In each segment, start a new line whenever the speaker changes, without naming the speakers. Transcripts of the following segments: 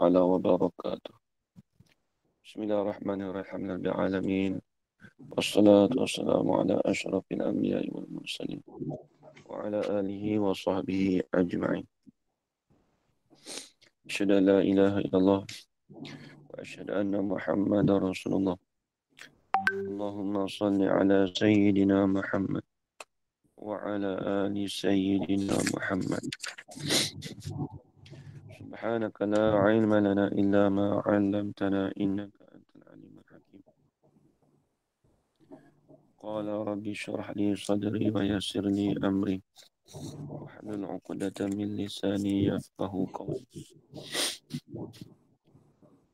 تعالى وبركاته بسم الله الرحمن الرحيم رب العالمين والصلاة والسلام على أشرف الأنبياء والمرسلين وعلى آله وصحبه أجمعين أشهد أن لا إله إلا الله وأشهد أن محمدا رسول الله اللهم صل على سيدنا محمد وعلى آل سيدنا محمد سبحانك لا علم لنا إلا ما علمتنا إنك أنت العليم الحكيم قال رب اشرح لي صدري ويسر لي أمري واحلل عقدة من لساني يفقه قولي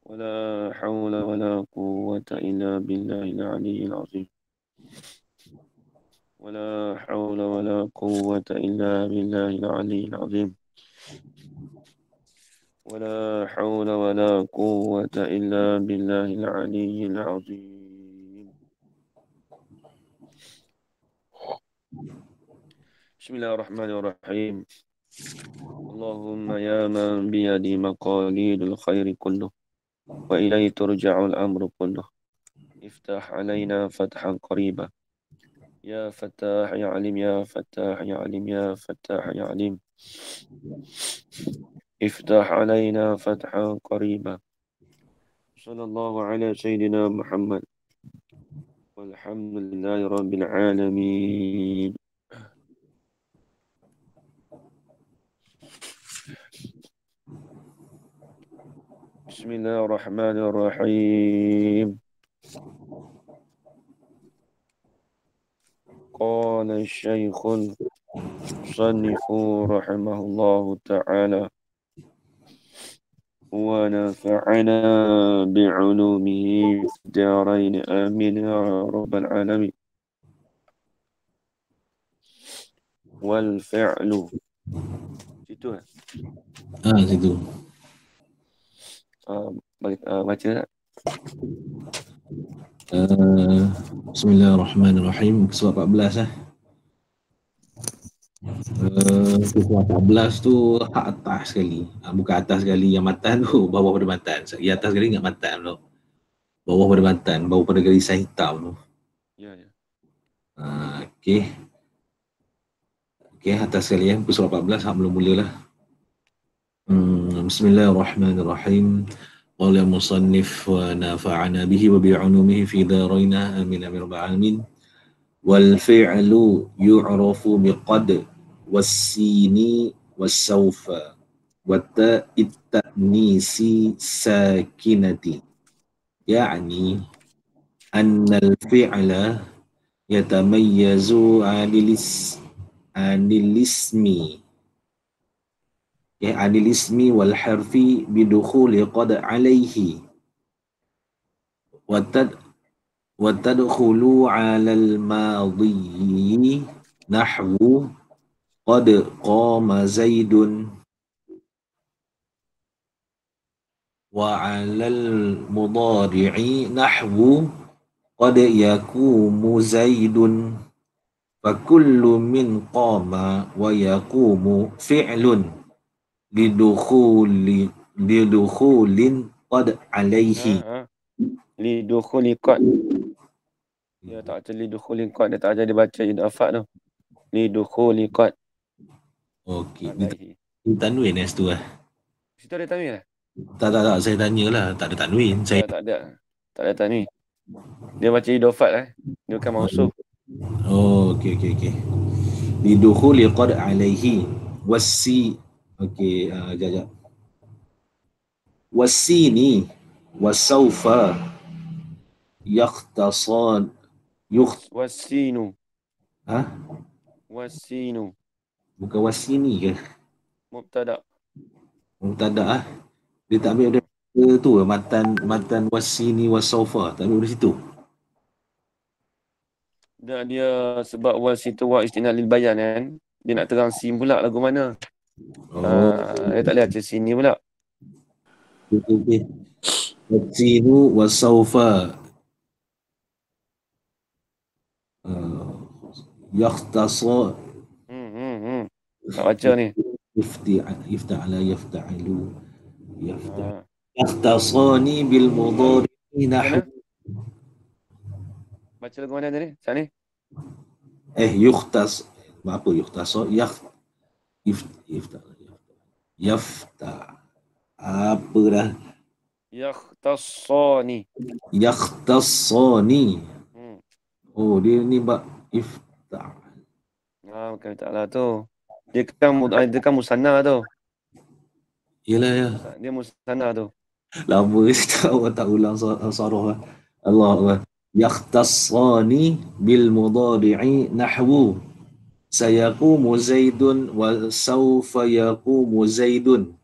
ولا حول ولا قوة إلا بالله العلي العظيم ولا حول ولا قوة إلا بالله العلي العظيم ولا حول ولا قوة إلا بالله العلي العظيم بسم الله الرحمن الرحيم اللهم يا من بيدي مقاليد الخير كله وإليه ترجع الأمر كله افتح علينا فتحا قريبا يا فتاح يا عليم يا فتاح يا عليم يا فتاح يا عليم افتح علينا فتحا قريبا صلى الله على سيدنا محمد والحمد لله رب العالمين بسم الله الرحمن الرحيم قال الشيخ المصنف رحمه الله تعالى ونفعنا بعلومه في الدارين امين يا رب العالمين والفعل آه،, آه،, آه،, اه
بسم الله الرحمن الرحيم سوره بلاسه 14 eh, tu hak atas sekali. Ah, bukan atas sekali yang matan tu, bawah pada matan. Yang atas sekali ingat matan tu. Bawah pada matan, bawah pada garis hitam tu.
Ya, ya. Uh, ah,
okay. Okay, atas sekali ya. Pukul 14, hak belum mulalah. Hmm, Bismillahirrahmanirrahim. Qala wa nafa'ana bihi wa bi'unumihi fi dharina amin amin rabbal alamin. Amin. والفعل يعرف بقد والسين والسوف والتاء التأنيس ساكنة يعني أن الفعل يتميز عن الاسم عن الاسم عن الاسم والحرف بدخول قد عليه وتدخلوا على الماضي نحو قد قام زيد وعلى المضارع نحو قد يقوم زيد فكل من قام ويقوم فعل لدخول لدخول
قد عليه آه. li dukhuli qad hmm. dia tak ada li dukhuli qad dia tak ada dia baca idafat tu li dukhuli qad okey ni tanwin eh situ ah situ ada tanwin lah tak
tak tak saya tanyalah tak ada tanwin saya tak ada tak ada tanwin dia baca idafat eh dia bukan mausuf oh okey okey okey li dukhuli qad alaihi wasi okey uh, ah, jaga wasini wasaufa يختصان يخت والسين
ها والسين
بك والسيني ke
مبتدا مبتدا ah dia tak
ambil dia tu matan matan wasini wasaufa tak ambil situ
dan dia sebab was itu wa istinal lil bayan kan dia nak terang sin pula lagu mana oh. Ah, tak lihat je sini pula
okay. Wasinu wasaufa يختصر توجهني يفتح يفتح على يختصاني بالمضارع نحو
ما تشرد وين ادري ثاني
ايه يختص ما بقول يختص يفتح يفتح يفتح يفتح
يختصاني
يختصاني او ليه ني
ta'ala. Ah, bukan ta'ala tu. Dia kan dia kan musanna tu. Yalah ya. Dia musanna tu.
Lama kita awak tak ulang sarah. Allah Allah. Yakhtassani bil mudari'i nahwu. Sayaqumu Zaidun wa sawfa yaqumu Zaidun.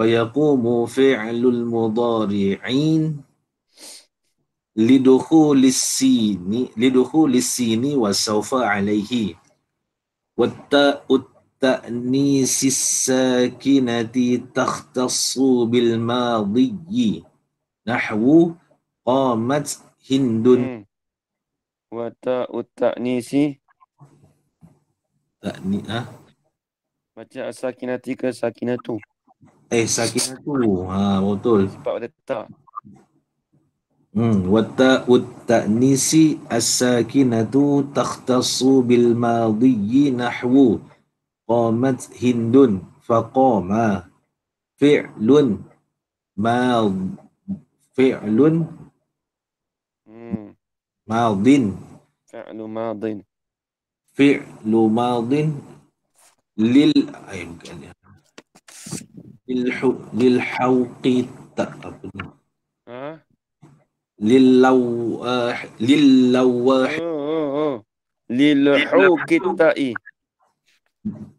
Fayaqumu fi'lul mudari'in لدخول السين لدخول السين وسوف عليه والتاء التأنيس الساكنة تختص
بالماضي نحو قامت هند والتاء التأنيس تأنيس baca ساكنة إيه، ساكنة eh sakinatu ha betul والتاء التأنيس
الساكنة تختص بالماضي نحو قامت هند فقام فعل ماض فعل ماض فعل ماض فعل ماض لل للحوق للحوق
للواح للواح للحوق التائي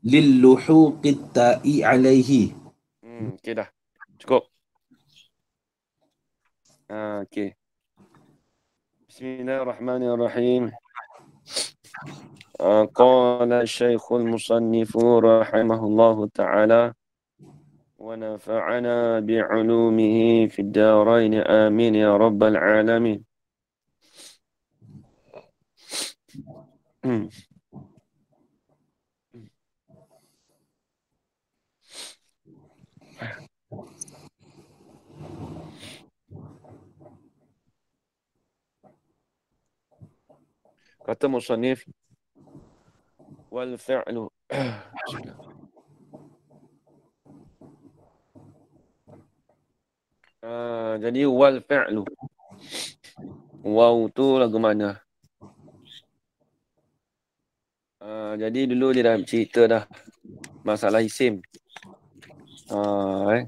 للحوق التائي عليه كده شكرا اوكي بسم الله الرحمن الرحيم آه، قال الشيخ المصنف رحمه الله تعالى ونفعنا بعلومه في الدارين آمين يا رب العالمين قد مصنف والفعل Ah, jadi wal fi'lu. Waw tu lagu mana? Uh, jadi dulu dia dah cerita dah masalah isim. Uh, eh.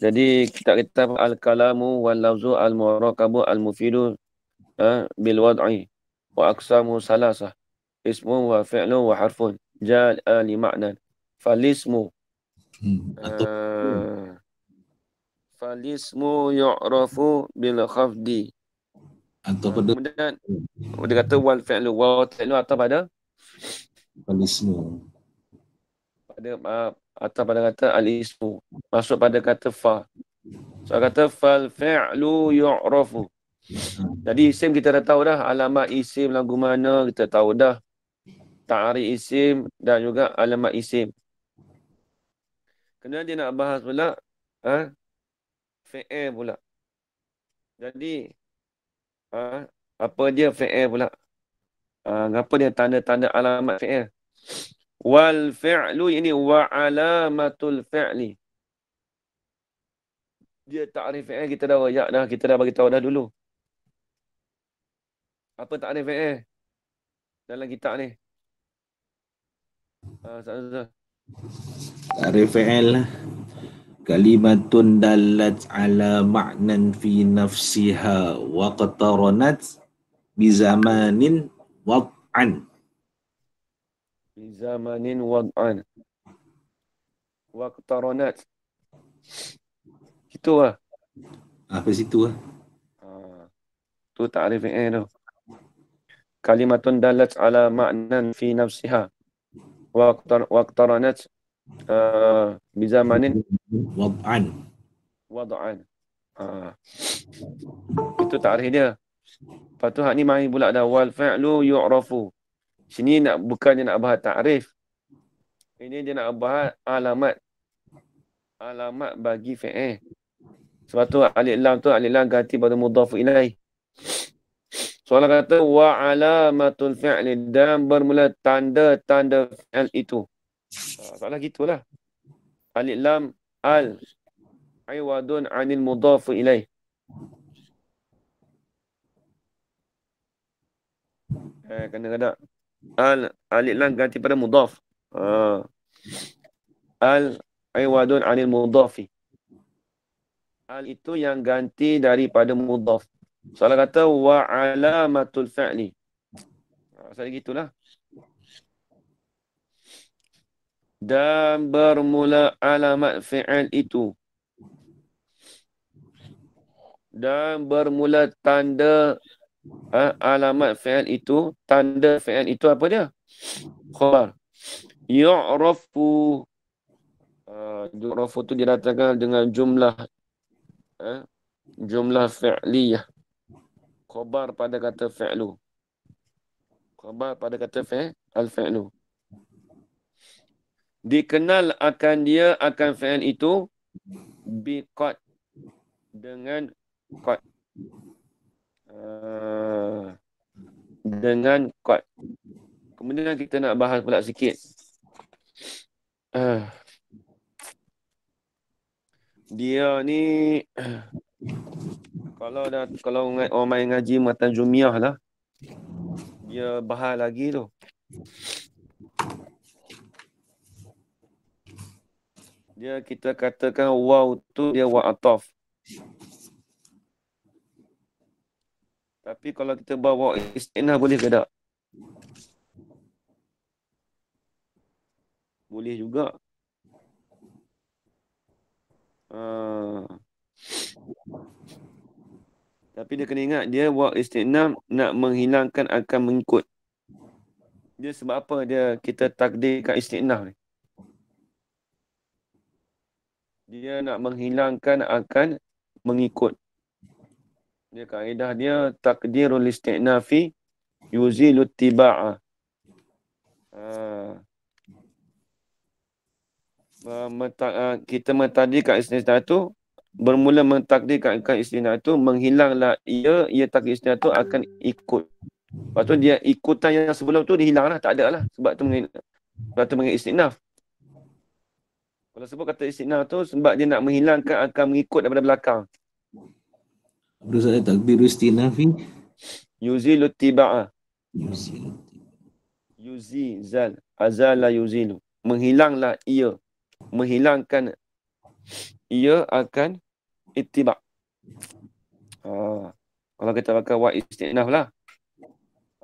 Jadi kita kita al-kalamu wal lafzu al-muraqabu al-mufidu uh, bil wad'i wa aqsamu salasah. Ismu wa fi'lu wa harfun jal ali ma'na. Falismu. Hmm. Uh, falismu yu'rafu bil khafdi atau pada kemudian dia kata wal fi'lu wa fi'lu atau pada
falismu
pada atau pada kata al ismu masuk pada kata fa so kata fal fi'lu yu'rafu jadi isim kita dah tahu dah alamat isim lagu mana kita tahu dah ta'ari isim dan juga alamat isim kemudian dia nak bahas pula ha? fa'il pula. Jadi ha, apa dia fa'il pula? Ha, apa dia tanda-tanda alamat fa'il? Wal fi'lu ini wa alamatul fi'li. Dia takrif fi'il kita dah wajak dah, kita dah bagi tahu dah dulu. Apa takrif fi'il? Dalam kitab ni. Ah, uh, Ustaz.
Takrif fi'il lah kalimatun dallat ala ma'nan fi nafsiha wa qataranat bi zamanin wad'an
bi zamanin wad'an wa qataranat situ ah apa situ ah ha. tu takrif eh tu kalimatun dallat ala ma'nan fi nafsiha wa qataranat uh, bizamanin wad'an wad'an uh, itu takrif dia lepas tu hak ni main pula dah wal fi'lu yu'rafu sini nak bukannya nak bahas takrif ini dia nak bahas alamat alamat bagi fi'il eh. sebab tu alif lam tu alif lam ganti pada mudhaf ilaih Soalan kata wa alamatul fi'l dan bermula tanda-tanda fi'l itu. Soalan ah, lagi tu lah. al al aywadun anil mudafu ilaih. Eh, kena kena. Al alif lam ganti pada mudaf. Uh, al aywadun anil mudafi. Al itu yang ganti daripada mudaf. Soalan kata wa alamatul fa'li. Ah, Soalan gitulah. dan bermula alamat fi'al itu dan bermula tanda eh, alamat fi'al itu tanda fi'al itu apa dia khabar yu'rafu ha, yu'rafu uh, tu didatangkan dengan jumlah eh, jumlah fi'liyah khabar pada kata fi'lu khabar pada kata Al fi'lu dikenal akan dia akan fi'il itu biqad dengan qad ah, dengan qad kemudian kita nak bahas pula sikit ah, dia ni kalau dah kalau orang main ngaji matan jumiah lah dia bahas lagi tu dia kita katakan waw tu dia wa'ataf. Tapi kalau kita bawa istina boleh ke tak? Boleh juga. Uh, tapi dia kena ingat dia buat istinah nak menghilangkan akan mengikut. Dia sebab apa dia kita takdirkan istina ni? dia nak menghilangkan akan mengikut. Dia kaedah dia takdirul istiqnafi yuzilu tiba'ah. Ha. Meta, ha, kita mentadikan istiqnaf itu bermula mentakdirkan istiqnaf itu menghilanglah ia, ia takdir istiqnaf itu akan ikut. Lepas tu dia ikutan yang sebelum tu dihilanglah, tak ada lah sebab tu mengenai sebab kalau sebut kata istina tu sebab dia nak menghilangkan akan mengikut daripada belakang.
Abdul Zaid takbir istina fi
yuzilu tiba'a. Yuzi zal azala yuzilu. Menghilanglah ia. Menghilangkan ia akan itibaah. Ha. Kalau kita pakai wa istinaf lah.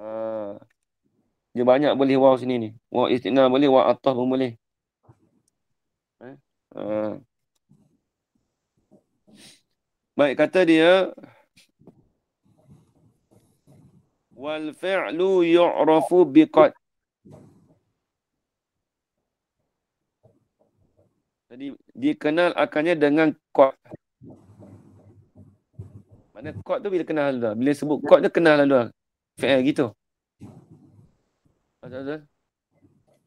Ha. Dia banyak boleh wa sini ni. Wa istinaf boleh, wa atah pun boleh. Ah. baik kata dia wal fi'lu yu'rafu biqad jadi dikenal akannya dengan qad mana qad tu bila kenal dah bila sebut qad tu kenal dah fi'l gitu ada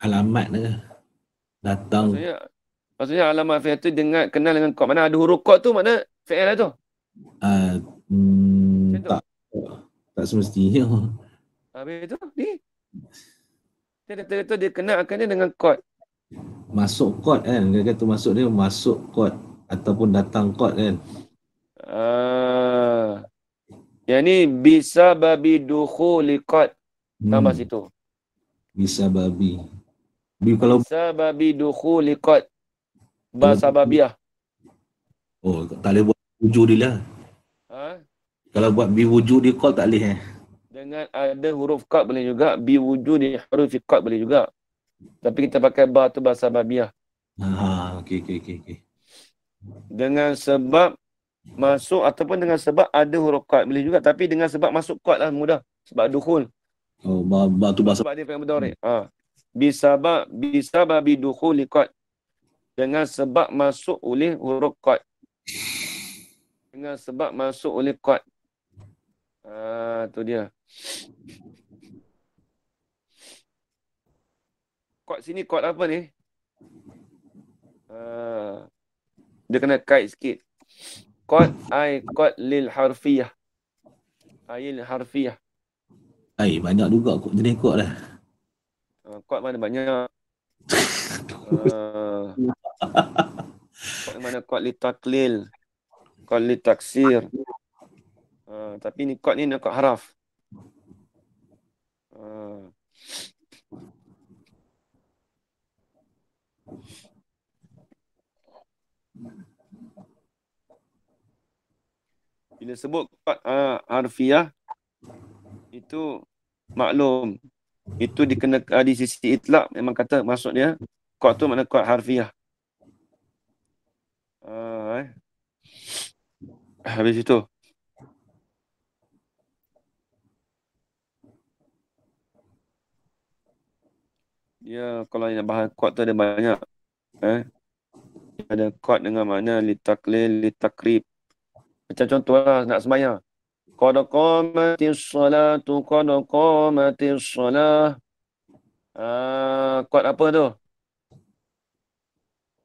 alamat
dah datang
Maksudnya, Maksudnya alam mafiah tu dengar kenal dengan kod. Mana ada huruf kod tu makna fi'il lah tu.
Uh, mm, tak. Tak semestinya.
Habis tu ni. Dia kata tu dia kenal akan dia dengan kod.
Masuk kod kan. Dia kata masuk dia masuk kod. Ataupun datang
kod kan. Uh, yang ni bisa babi duhu liqad hmm. tambah situ.
Bisa babi. Bi kalau
bisa babi duhu liqad. Basababiah.
Oh, tak boleh buat wujud dia lah. Ha? Kalau buat bi wujud dia call tak boleh eh.
Dengan ada huruf qaf boleh juga, bi wujud di huruf qaf boleh juga. Tapi kita pakai ba tu bahasa babiah.
Ha, ha, okey okey okey okey.
Dengan sebab masuk ataupun dengan sebab ada huruf qaf boleh juga, tapi dengan sebab masuk qaf lah mudah sebab dukhul. Oh, ba, ba tu bahasa. Sebab dia pengen mudah ni. Ha. Bi sabab bi sabab bi dukhul qaf dengan sebab masuk oleh huruf qad dengan sebab masuk oleh qad ah tu dia qad sini qad apa ni ah dia kena kait sikit qad ai qad lil harfiyah ayil harfiyah
ai banyak juga kod jenis qad lah
ah, qad mana banyak ah, kau mana kod li taklil kod li taksir uh, tapi ni kod ni nak kod haraf uh. bila sebut kod uh, ah, harfiah itu maklum itu dikena uh, di sisi itlak memang kata maksudnya kod tu mana kod harfiah Habis itu, Ya, kalau yang bahas kuat tu ada banyak. Eh? Ada kuat dengan mana litaklil, litakrib. Macam contohlah nak sembahyang. Qad qamatis salatu qad qamatis Ah, kuat apa tu?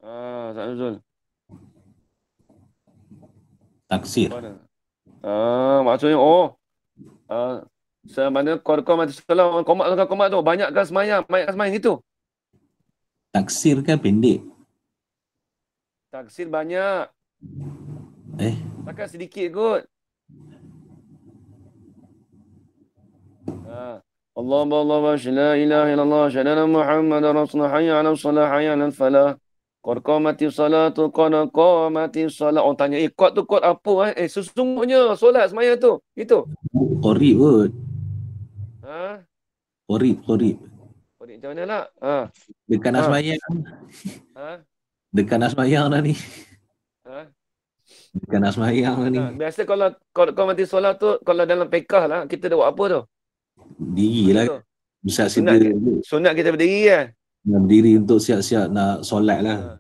Ah, tak Zul taksir. Ah, maksudnya oh. Ah, semana qorqam itu salah orang komat tu komat tu banyakkan semayang, banyakkan semayang gitu.
Taksir kan pendek.
Taksir banyak. Eh. Takkan sedikit kot. Allah Allah wa shalla ilaha illallah shalla Muhammad rasulullah hayya ala salah hayya ala falah Qad qamati salatu qad qamati salat. Orang tanya, eh kod tu kod apa eh? Eh sesungguhnya solat semaya tu. Itu.
Qorib kot. Ha? Qorib, qorib.
Qorib macam mana lah? Ha? Dekat asmayang. Ha? ha?
Dekat asmayang dah ni. Ha? Dekat asmayang dah ni. Ha? Lah ha,
biasa kalau qad qamati salat tu, kalau dalam pekah lah, kita dah buat apa tu?
Diri lah. Bisa sedia.
Sunat kita berdiri lah. Eh?
nak berdiri untuk siap-siap nak solat lah. Ha.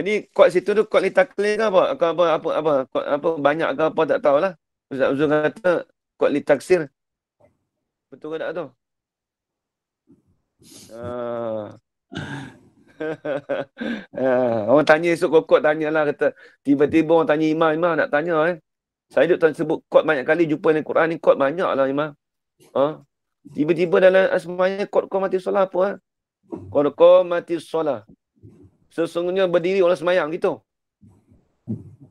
Jadi kuat situ tu kuat lita clear ke apa? Kau apa apa apa kuat apa banyak ke apa tak tahulah. Ustaz Uzur kata kuat lita taksir. Betul ke tak tu? Ah. orang tanya esok tanya lah kata tiba-tiba orang tanya imam imam nak tanya eh. Saya duk tanya sebut kod banyak kali jumpa dalam Quran ni banyak lah imam. Ha? Tiba-tiba dalam asmanya kod kau mati solat apa? Eh? Qadqamati solah. Sesungguhnya berdiri orang semayang gitu.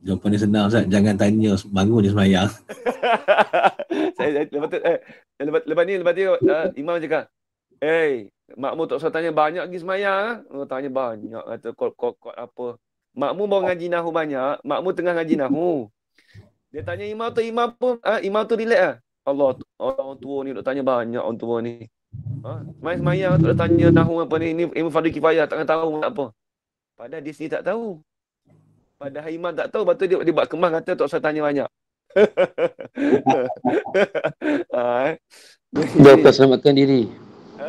Jawapan dia senang Ustaz. Jangan tanya bangun dia semayang.
saya, saya, lepas, tu, eh, eh lepas, lepas ni, lepas ni uh, eh, imam cakap. Eh, makmu tak usah tanya banyak lagi semayang. Ah. Oh, tanya banyak. Kata kot, kot, kot apa. Makmu bawa ngaji nahu banyak. Makmu tengah ngaji nahu. Dia tanya imam tu, imam pun. Uh, imam tu relax lah. Uh. Allah, orang tua ni duk tanya banyak orang tua ni. Ha? Maya, semayang tak tanya nahu apa ni. Ini Imam fardu kifayah. Tak tahu nak apa. Padahal dia sendiri tak tahu. Padahal imam tak tahu. Lepas dia, dia buat kemah kata tak usah tanya banyak. ha, eh? Jawapan
selamatkan diri.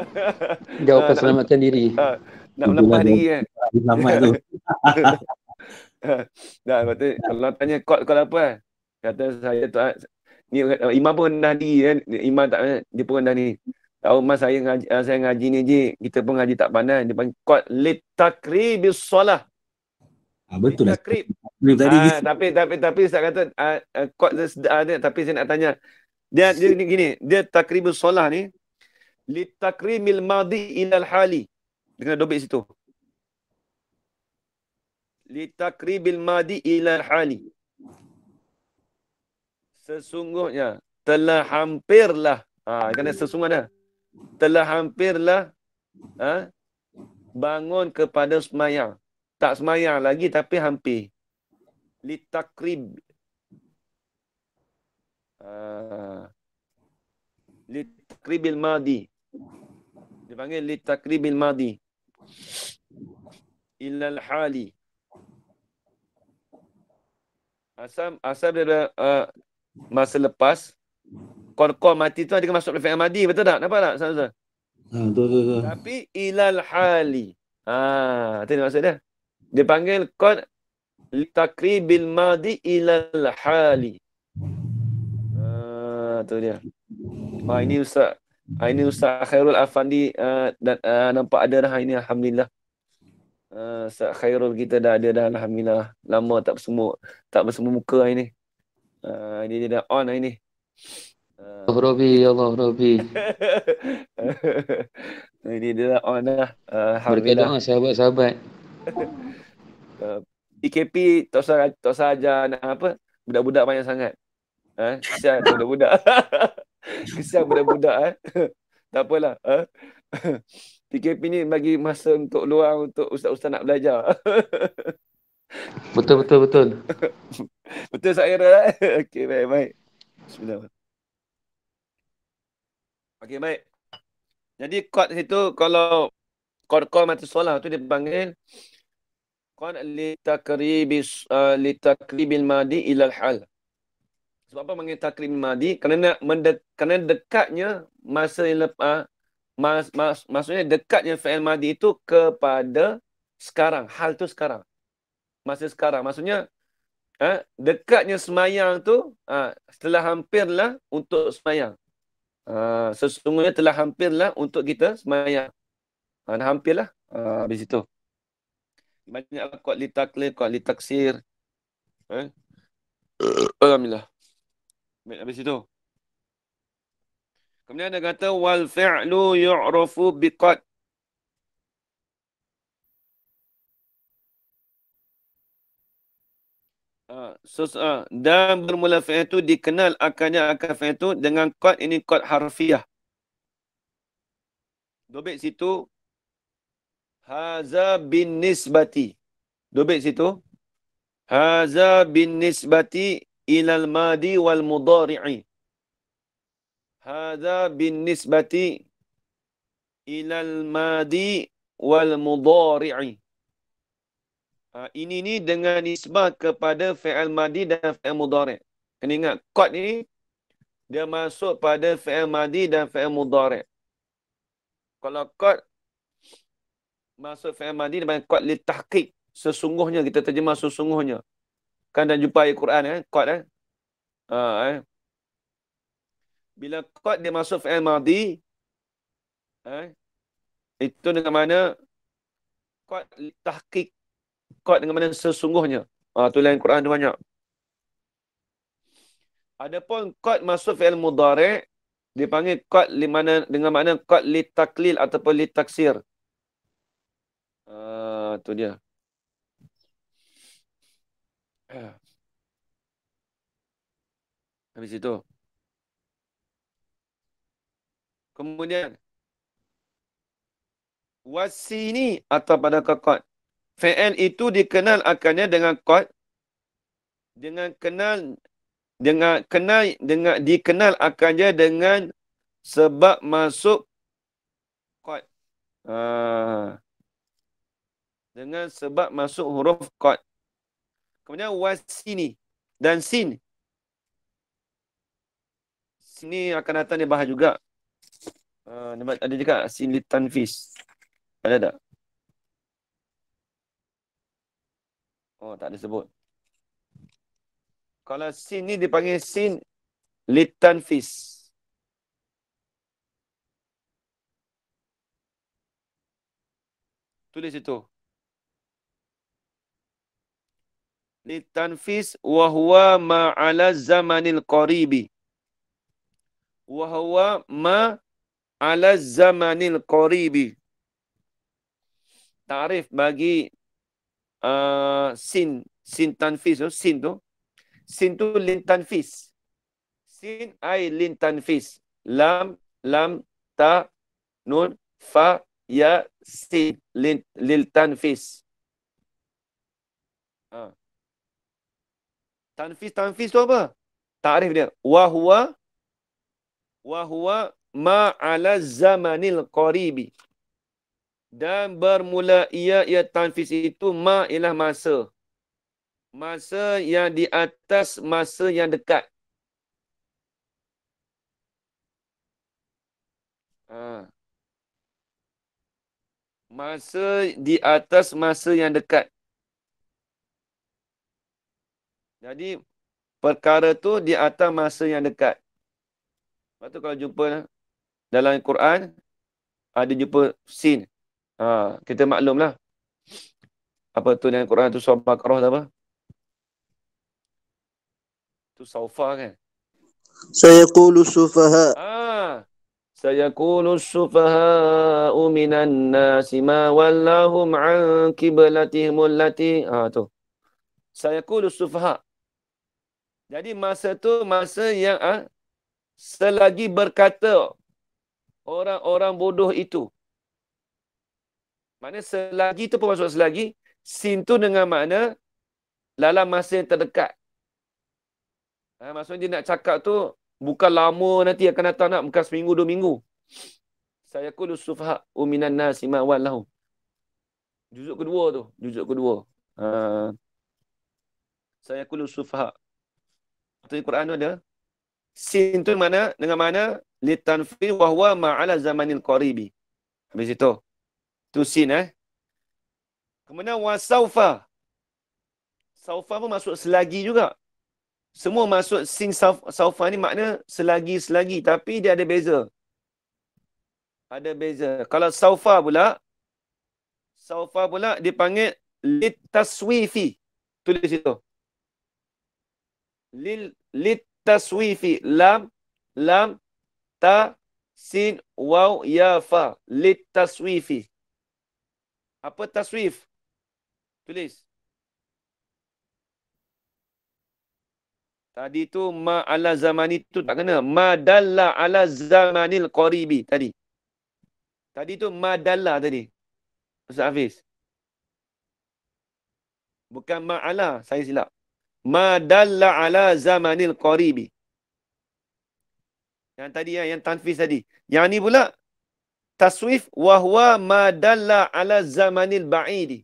Jawapan ha, selamatkan diri. Ha,
nak melepas diri kan? Selamat tu.
Dah, kata, kalau tanya kot kot apa kan? Kata saya tu, eh, ni, imam pun rendah diri kan? Eh. Imam tak, dia pun rendah diri. Tahu mas saya ngaji, ah, saya ngaji ni je, kita pun ngaji tak pandai. Dia panggil kuat litakribis solah.
Ha, ah, betul lah. Litakrib. Tadi ha,
tapi, tapi, tapi saya kata kuat uh, uh, uh, tapi saya nak tanya. Dia, dia gini, gini, dia takribis solah ni. Litakribil madi ilal hali. Dengan dobit situ. Litakribil madi ilal hali. Sesungguhnya telah hampirlah. Ha, kena sesungguhnya telah hampirlah ha, bangun kepada semayang. Tak semayang lagi tapi hampir. Litakrib. Uh, ha. litakribil madi. Dia panggil litakribil madi. Illal hali. Asam, asam dia uh, masa lepas. Kor-kor mati tu ada masuk lefek madi, betul tak? Nampak tak? Sama-sama.
Ha,
Tapi ilal hali. Ha, tu ni maksud dia. Dia panggil kor takribil madi ilal hali. Ha, tu dia. Ha, ini Ustaz. Ha, ini Ustaz Khairul Afandi uh, dan uh, nampak ada dah ini alhamdulillah. Uh, Ustaz Khairul kita dah ada dah alhamdulillah. Lama tak bersemuk tak bersemuk muka hari ni. Uh, ini dia dah on hari ni. Allah Rabbi, ya Allah Rabbi. Ini dia lah on lah. Eh, Alhamdulillah. Berkat sahabat-sahabat. PKP tak usah, ajar nak apa. Budak-budak banyak sangat. Ha? budak-budak. Kesian budak-budak. Eh? tak apalah. Ha? Eh. E PKP ni bagi masa untuk luang untuk ustaz-ustaz nak belajar.
betul, betul, betul.
betul saya rasa. Okay baik, baik. Bismillahirrahmanirrahim. Okey, baik. Jadi kod itu kalau kod-kod mati solah tu dipanggil kod li takribi uh, eh, li takribil madi ilal hal. Sebab apa panggil takrib madi? Kerana mendek, kerana dekatnya masa yang lepas ah, mas, mas, maksudnya dekatnya fi'il madi itu kepada sekarang, hal tu sekarang. Masa sekarang. Maksudnya eh, dekatnya semayang tu ha, setelah hampirlah untuk semayang. Ah, sesungguhnya telah hampirlah untuk kita semayang. Ha, dah hampirlah uh, habis situ. Banyak lah kuat li takli, kuat li Eh? Alhamdulillah. Baik, habis situ. Kemudian dia kata, wal fi'lu yu'rafu biqad. sus, uh, ah, ah, dan bermula fi'il itu dikenal akarnya akar fi'il itu dengan kod ini kod harfiah. Dobit situ. Haza bin nisbati. Dobit situ. Haza bin nisbati ilal madi wal mudari'i. Haza bin nisbati ilal madi wal mudari'i. Ah, ini ni dengan nisbah kepada fi'al madi dan fi'al mudhari. Kena ingat, kod ni dia masuk pada fi'al madi dan fi'al mudhari. Kalau kod masuk fi'al madi dan kod li tahqiq sesungguhnya kita terjemah sesungguhnya. Kan dah jumpa ayat Quran eh, kod eh. Ha, eh. Bila kod dia masuk fi'al madi eh, itu dengan mana kod li kuat dengan mana sesungguhnya. Ah tu lain Quran tu banyak. Adapun kuat masuk fi'il mudhari' dipanggil kuat li mana dengan makna kuat li taklil ataupun li taksir. Ah tu dia. Habis itu. Kemudian wasini atau pada kakot. Fa'il itu dikenal akannya dengan qad dengan kenal dengan kenal dengan dikenal akannya dengan sebab masuk qad. Ha. Dengan sebab masuk huruf qad. Kemudian wasini dan sin. Sini akan datang dia bahas juga. Uh, ada juga sin litanfis. Ada tak? Oh, tak disebut. Kalau sin ni dipanggil sin litan litanfis. Tulis itu. Litanfis wa huwa ma'ala zamanil qaribi. Wa huwa ma'ala zamanil qaribi. Tarif bagi Uh, sin sin tanfis no? Oh, sin tu sin tu lin tanfis sin ay lin tanfis lam lam ta nun fa ya sin lin lil tanfis ah. Ha. tanfis tanfis tu apa tarif dia wa huwa wa huwa ma ala zamanil qaribi dan bermula ia ia tanfis itu ma ialah masa. Masa yang di atas masa yang dekat. Ha. Masa di atas masa yang dekat. Jadi perkara tu di atas masa yang dekat. Lepas tu kalau jumpa dalam Quran ada jumpa sin. Ha, kita maklumlah. Apa tu yang Quran tu surah Baqarah apa? Tu saufa kan?
Saya qulu sufaha. Ah.
Ha. سيقول السفهاء من الناس ما ولاهم عن قبلتهم التي ها تو سيقول السفهاء jadi masa tu masa yang ha, selagi berkata orang-orang bodoh itu Makna selagi tu pun masuk selagi. Sin tu dengan makna dalam masa yang terdekat. Ha, maksudnya dia nak cakap tu bukan lama nanti akan datang nak. Bukan seminggu, dua minggu. Saya kudu sufha uminan nasi ma'wan lahu. Juzuk kedua tu. Juzuk kedua. Ha, saya kudu sufha. Maksudnya Quran tu ada. Sin tu mana dengan mana? Litanfi wahuwa ma'ala zamanil qaribi. Habis itu. Tu sin eh. Kemudian wasaufa. Saufa pun masuk selagi juga. Semua masuk sin saufa ni makna selagi-selagi. Tapi dia ada beza. Ada beza. Kalau saufa pula. Saufa pula dipanggil lit taswifi. Tulis situ. Lil, lit taswifi. Lam, lam, ta, sin, waw, ya, fa. Lit taswifi. Apa taswif? Tulis. Tadi tu ma ala zamani tu tak kena. Ma dalla ala zamanil qaribi tadi. Tadi tu ma dalla tadi. Ustaz Hafiz. Bukan ma ala, saya silap. Ma dalla ala zamanil qaribi. Yang tadi yang, yang tanfis tadi. Yang ni pula taswif wa huwa ma dalla ala zamanil ba'idi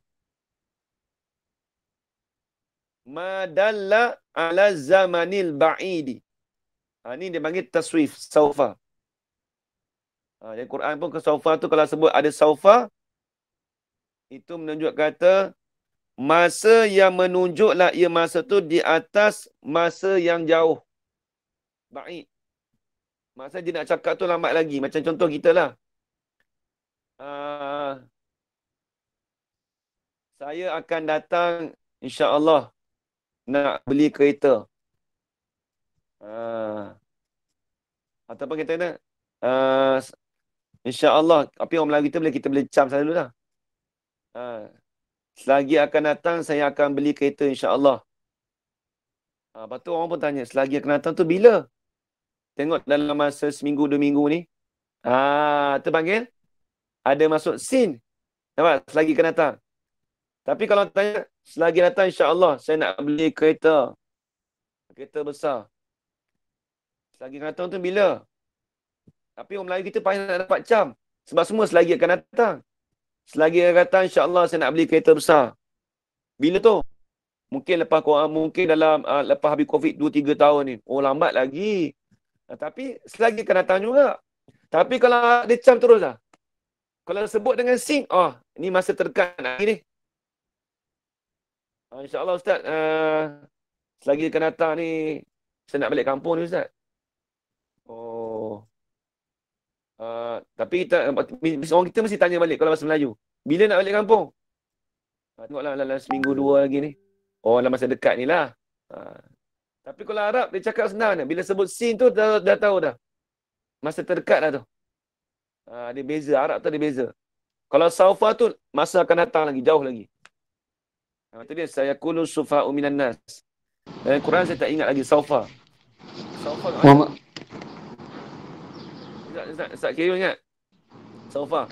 ma dalla ala zamanil ba'idi ha ni dia panggil taswif saufa ha dari Quran pun ke saufa tu kalau sebut ada saufa itu menunjuk kata masa yang menunjuklah ia masa tu di atas masa yang jauh ba'id masa dia nak cakap tu lambat lagi macam contoh kita lah Eh, saya akan datang insya-Allah nak beli kereta. Uh, ataupun kita kena uh, insya-Allah tapi orang Melayu kita boleh kita boleh cam sana dulu lah. Uh, selagi akan datang saya akan beli kereta insya-Allah. Ah, uh, patut orang pun tanya selagi akan datang tu bila? Tengok dalam masa seminggu dua minggu ni. Ah, uh, terpanggil ada masuk sin. Nampak? Selagi akan datang. Tapi kalau tanya, selagi datang insyaAllah saya nak beli kereta. Kereta besar. Selagi akan datang tu bila? Tapi orang Melayu kita paling nak dapat cam. Sebab semua selagi akan datang. Selagi akan datang insyaAllah saya nak beli kereta besar. Bila tu? Mungkin lepas mungkin dalam uh, lepas habis COVID 2-3 tahun ni. Oh lambat lagi. Nah, tapi selagi akan datang juga. Tapi kalau ada cam terus lah. Kalau sebut dengan sing, oh, ini masa terdekat lagi ni. Uh, InsyaAllah Ustaz, uh, selagi akan datang ni, saya nak balik kampung ni Ustaz. Oh. Uh, tapi kita, eh, orang kita mesti tanya balik kalau bahasa Melayu. Bila nak balik kampung? Uh, tengoklah dalam, lah, seminggu dua lagi ni. Oh, dalam masa dekat ni lah. Uh, tapi kalau Arab, dia cakap senang ni. Bila sebut sing tu, dah, dah tahu dah. Masa terdekat dah tu. Ah, ada beza Arab tu ada beza. Kalau Saufa tu masa akan datang lagi jauh lagi. Ha tu dia saya qulu sufa minan nas. Dalam Quran saya tak ingat lagi Saufa. Saufa kat mana? Ustaz, kira ingat? Saufa.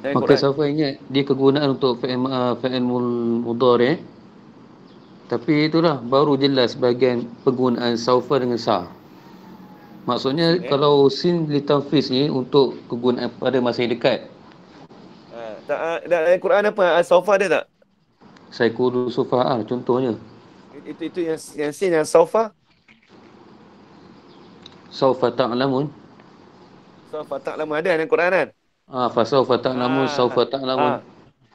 Okey,
Saufa ingat. Dia kegunaan untuk fi'il uh, fi'il mudhari. Eh? Tapi itulah baru jelas bagian penggunaan Saufa dengan Sa. Saufa. Maksudnya okay. kalau sin litan fis ni untuk kegunaan eh, pada masa yang dekat.
Ha, tak, dalam ah, Quran apa? Ah, sofa ada tak?
Saya kudu sofa ah contohnya.
Itu itu yang yang sin yang sofa.
Sofa tak lamun.
Sofa tak lamun ada dalam Quran kan?
Ah, ha, fasofa tak lamun, ha, sofa tak lamun.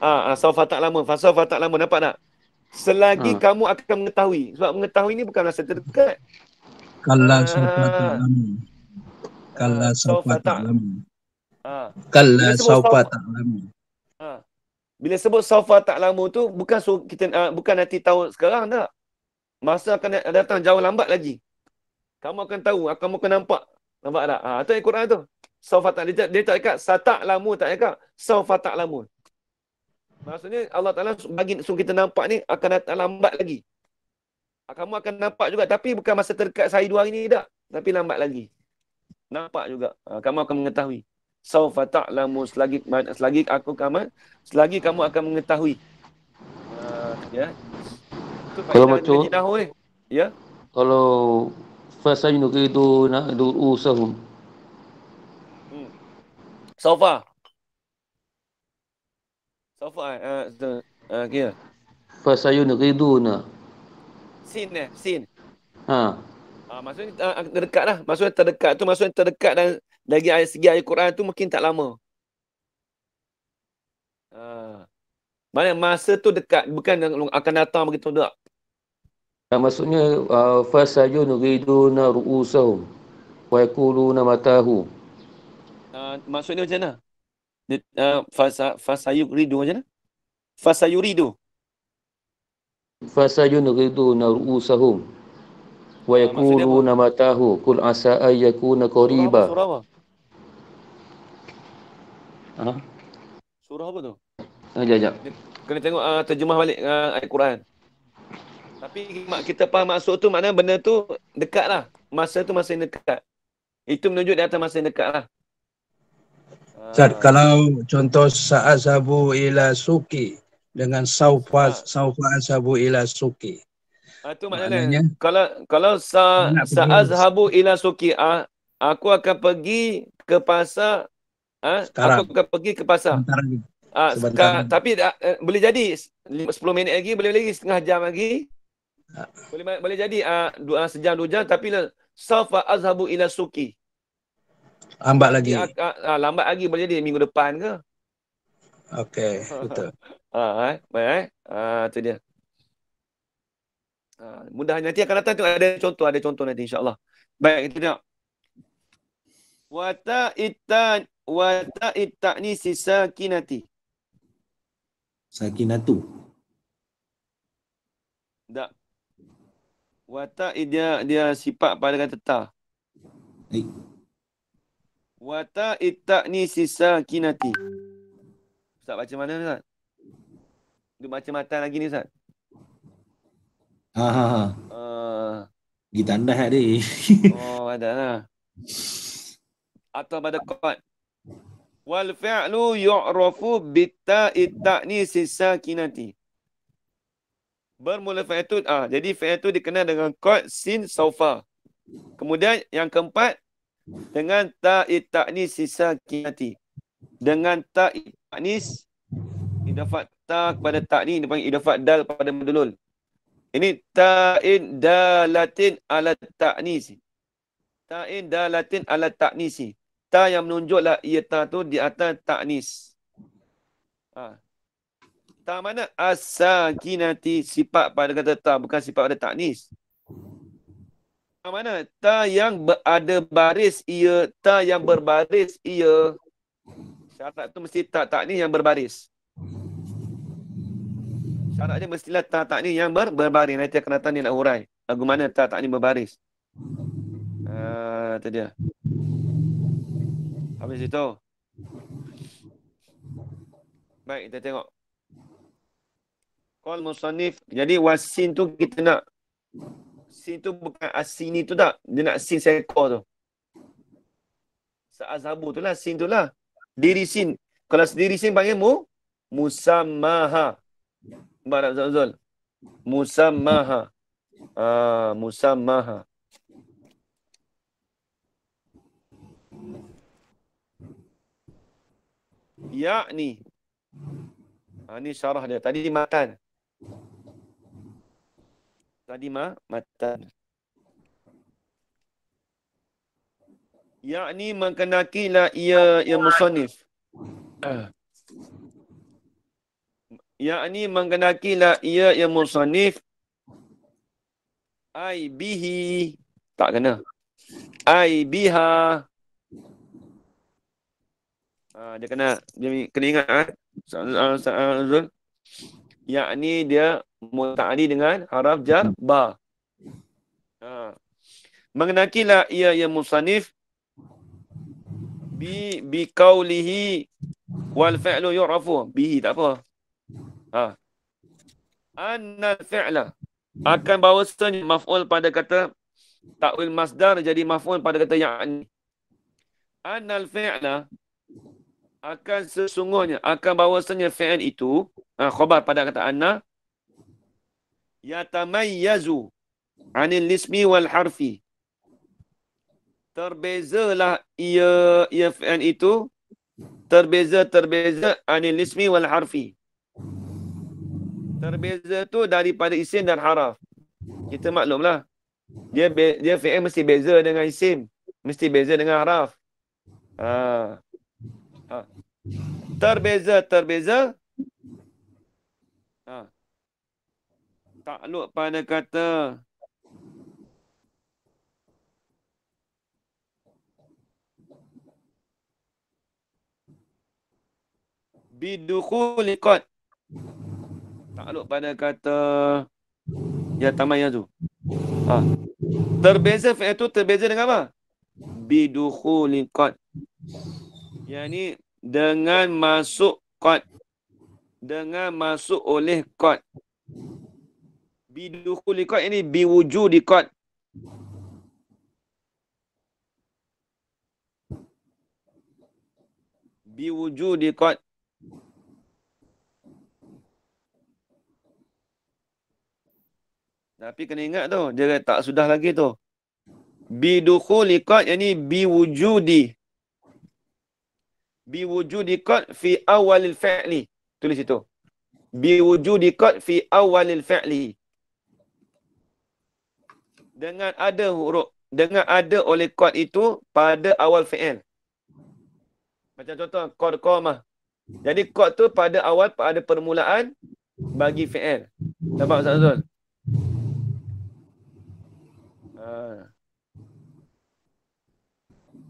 Ah, ha, ah, ha, sofa tak lamun, fasofa tak lamun nampak tak? Selagi ha. kamu akan mengetahui. Sebab mengetahui ni bukanlah terdekat
kalla eh. sawfa ta'lamun kalla sawfa
ta'lamun ha kalla sawfa ta'lamun ha bila sebut sawfa ta'lamun tu bukan so, kita uh, bukan nanti tahu sekarang tak masa akan datang jauh lambat lagi kamu akan tahu ah, kamu akan nampak nampak tak ha tu al-Quran tu sawfa ta'lamun dia, dia tak dekat sataklamun tak dekat sawfa ta'lamun Maksudnya Allah Ta'ala bagi suruh kita nampak ni akan datang lambat lagi. Ah, kamu akan nampak juga tapi bukan masa terdekat saya dua hari ni tak tapi lambat lagi nampak juga ah, kamu akan mengetahui saufa ta'lamu selagi selagi aku kamu selagi kamu akan mengetahui uh, ya yeah. kalau macam tahu eh ya yeah?
kalau fasainu kaitu na du usahum
saufa Sawfa. Sawfa. uh, uh,
uh, fasayunu nak.
Sin eh, sin. Ha. Ha, maksudnya uh, terdekat lah. Maksudnya terdekat tu, maksudnya terdekat dan dari ayat, segi ayat Quran tu mungkin tak lama. Ha. Mana masa tu dekat, bukan akan datang begitu tak.
Dan maksudnya uh, fasajun na ru'usahum wa na matahu.
Uh, maksudnya macam mana? Uh, fasa fasayuridu macam mana? Fasayuridu
fasajunu ridu naruusahum wa yaquluna matahu kul asa ay yakuna qariba surah apa surah apa tu ajak ah, ajak
kena tengok uh, terjemah balik uh, ah, ayat Quran tapi kita faham maksud tu mana benda tu dekat lah masa tu masa dekat itu menunjuk di atas masa yang lah.
Ustaz, kalau contoh sabu ila suki dengan saufa ha. saufa azhabu ila suki.
Ha, ah, itu maknanya, maknanya kalau kalau sa sa azhabu ila suki ah, aku akan pergi ke pasar ah, aku akan pergi ke pasar. Ah, seka, tapi ah, eh, boleh jadi 10 minit lagi boleh lagi setengah jam lagi. Ha. Boleh boleh jadi ah, dua, sejam dua jam tapi saufa azhabu ila suki. Lambat lagi. Ah, ah, ah, lambat lagi boleh jadi minggu depan ke?
Okey,
betul.
Ah, eh? baik eh. Ah, tu dia. Ah, mudah nanti akan datang tu ada contoh, ada contoh nanti insya-Allah. Baik, kita tengok. Wa ta itan wa ta itani sisakinati.
Sakinatu.
Tak. Wa ta dia dia sifat pada kata ta. Baik. Wa ta itani sisakinati. Tak baca mana Ustaz? duk baca matan lagi ni Ustaz. Ha ha ha. Uh, ah. Di tandas ada. Lah, oh, ada lah. Atau pada kot. Wal fi'lu yu'rafu bita ni sisa kinati. Bermula fi'atut. Ah, jadi fi'atut dikenal dengan kot sin saufa. Kemudian yang keempat. Dengan ta ita ni sisa kinati. Dengan ta ita ni didapat ta kepada ta ni dia panggil idafat dal pada madlul. Ini ta'in dalatin ala ta'nisi. Ta'in dalatin ala ta'nisi. Ta yang menunjuklah ia ta tu di atas ta'nis. Ha. Ta mana? As-sakinati sifat pada kata ta. Bukan sifat pada ta'nis. Ta mana? Ta yang berada baris ia. Ta yang berbaris ia. Syarat tu mesti ta. Ta yang berbaris syaratnya mestilah tak tak ni yang ber, berbaris. Nanti akan datang ni nak hurai. Lagu mana tak tak ni berbaris. Ah, uh, dia. Habis itu. Baik, kita tengok. Qal musanif Jadi wasin tu kita nak sin tu bukan asini tu tak. Dia nak sin seekor tu. Sa'azabu tu lah, sin tu lah. Diri sin. Kalau sendiri sin panggil mu? Musammaha. Barat Zazul. Musamaha. Ah, musammaha. Ya'ni. Ah, ni syarah dia. Tadi matan. Tadi ma, matan. Ya'ni mengkenakilah ia, ia musonif. Ah yakni mengenaki la ia yang musanif. ai bihi tak kena ai biha ah dia kena dia kena ingat ah sa'azul ah, ah, yakni dia muta'ali dengan haraf jar ba ha ah. mengenaki lah ia yang musanif. bi bi kaulihi wal fi'lu yu'rafu bihi tak apa Ha. Anna fi'la. Akan bahawasanya maf'ul pada kata ta'wil masdar jadi maf'ul pada kata ya'ni. Anna fi'la akan sesungguhnya akan bahawasanya fi'il itu ha, khabar pada kata anna yatamayyazu anil ismi wal harfi terbezalah ia ia fi'il itu terbeza terbeza anil ismi wal harfi terbeza tu daripada isim dan haraf. Kita maklumlah. Dia be, dia fi'il mesti beza dengan isim, mesti beza dengan haraf. Ha. ha. Terbeza terbeza. Ha. Takluk pada kata bidukhul liqad takluk pada kata ya tamayyuz tu. Ha. Terbeza fi'il tu terbeza dengan apa? Bidukhuli qad. Yani dengan masuk qad. Dengan masuk oleh qad. Bidukhuli qad ini biwujudi qad. biwujudi qad Tapi kena ingat tu, dia kata tak sudah lagi tu. Bi dukhuli qad yani bi wujudi. Bi wujudi qad fi awalil fi'li. Tulis itu. Bi wujudi qad fi awalil fi'li. Dengan ada huruf dengan ada oleh qad itu pada awal fi'il. Macam contoh qad qama. Jadi qad tu pada awal pada permulaan bagi fi'il. Nampak Ustaz Zul? Ha.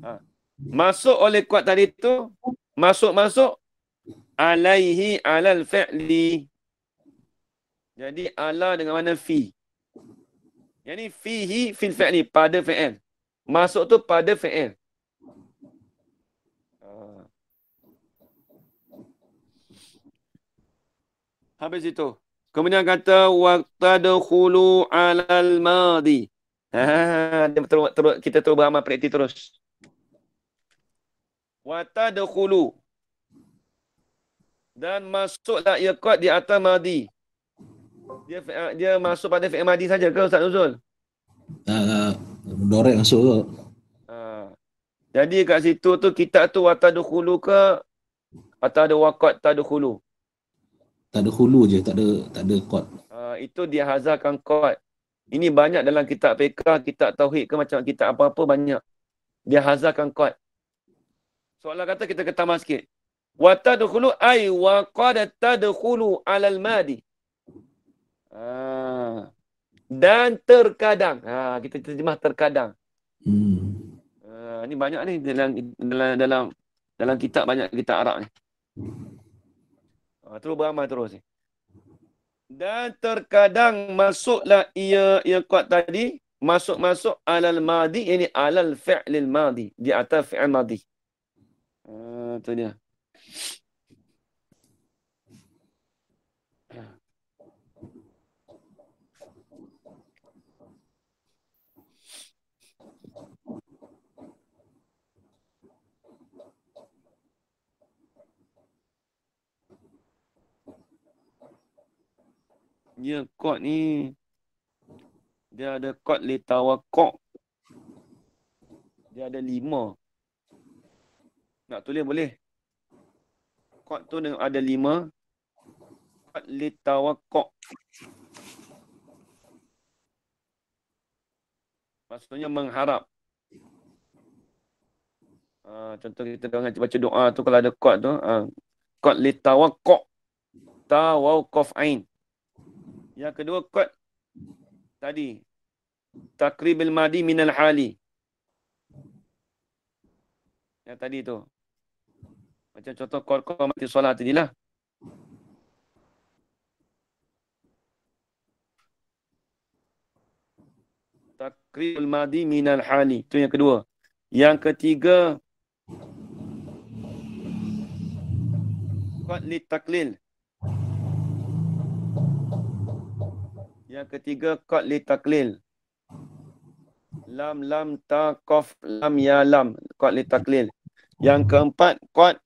ha. Masuk oleh kuat tadi tu, masuk-masuk alaihi alal fi'li. Jadi ala dengan mana fi. Yang ni fihi fil fi'li, pada fi'l. Masuk tu pada fi'l. Ha. Habis itu. Kemudian kata, وَتَدْخُلُوا عَلَى الْمَادِي Ha, ter- ter- kita terus beramal praktik terus. Wata dekulu. Dan masuklah ia kuat di atas madi. Dia eh, dia masuk pada fi'il madi saja ke Ustaz Nuzul? Tak,
ha, uh, ha, ha. Dorek masuk ke.
Ha. Jadi kat situ tu kita tu wata dekulu ke? Atau ada wakot tak ada hulu?
Tak ada je, tak ada,
kot. Uh, itu dia hazarkan kot. Ini banyak dalam kitab PK kitab tauhid ke macam kitab apa-apa banyak. Dia hazarkan kuat. Soalan kata kita ketama sikit. Wa tadkhulu ay wa qad tadkhulu ala al-madi. Ha. Dan terkadang. Ha, kita terjemah terkadang. Hmm. Ha, ini banyak ni dalam dalam dalam dalam kitab banyak kitab Arab ni. Ha, terus beramal terus ni. Dan terkadang masuklah ia yang kuat tadi masuk-masuk alal madi ini alal fi'lil madi di atas fi'il madi. Ah uh, tu dia. dia kot ni dia ada kot letawa kot dia ada lima nak tulis boleh kot tu dengan ada lima kot letawa kot maksudnya mengharap ha, contoh kita dengan baca doa tu kalau ada kot tu ha, ah, kot letawa kot tawakuf ain yang kedua kot tadi. Takribil madi minal hali. Yang tadi tu. Macam contoh kot kot mati solat tadi lah. Takribil madi minal hali. Itu yang kedua. Yang ketiga. Kot li taklil. Yang ketiga kot li taklil. Lam lam ta kof lam ya lam kot li taklil. Yang keempat kot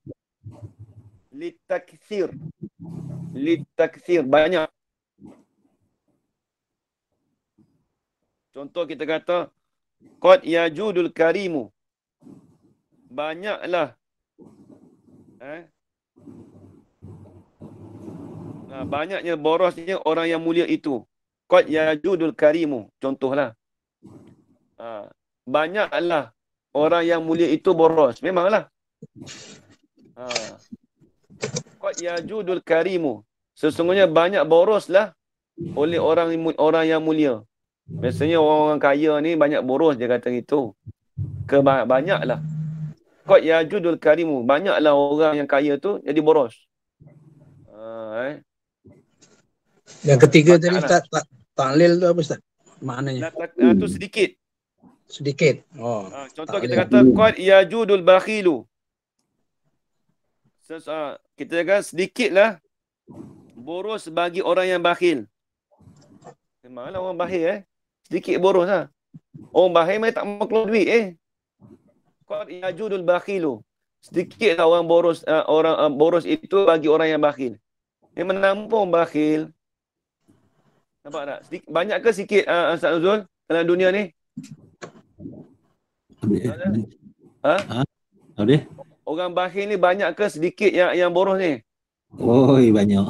li taksir. Li taksir banyak. Contoh kita kata kot ya judul karimu. Banyaklah. Eh? Nah, banyaknya borosnya orang yang mulia itu. Qad yajudul karimu. Contohlah. Ha. Banyaklah orang yang mulia itu boros. Memanglah. Ha. Qad yajudul karimu. Sesungguhnya banyak boroslah oleh orang orang yang mulia. Biasanya orang-orang kaya ni banyak boros dia kata gitu. Ke banyaklah. Qad yajudul karimu. Banyaklah orang yang kaya tu jadi boros. Ha, eh. Yang
ketiga tadi tak, tak Taklil tu apa Ustaz? Maknanya. Nah, tak, tu hmm. sedikit. Sedikit.
Ah, oh. Uh, contoh ta'lil. kita kata qad yajudul bakhilu. Ses, uh, kita kata sedikitlah boros bagi orang yang bakhil. Memanglah orang bakhil eh. Sedikit boros lah. Orang bakhil mai tak mau keluar duit eh. Qad yajudul bakhilu. Sedikitlah orang boros uh, orang uh, boros itu bagi orang yang bakhil. Memang nampung bakhil, Nampak tak? Sedik- banyak ke sikit uh, Ustaz Nuzul dalam dunia ni? Habis. Ha?
Ha?
Orang bahir ni banyak ke sedikit yang yang boros ni?
Oh banyak.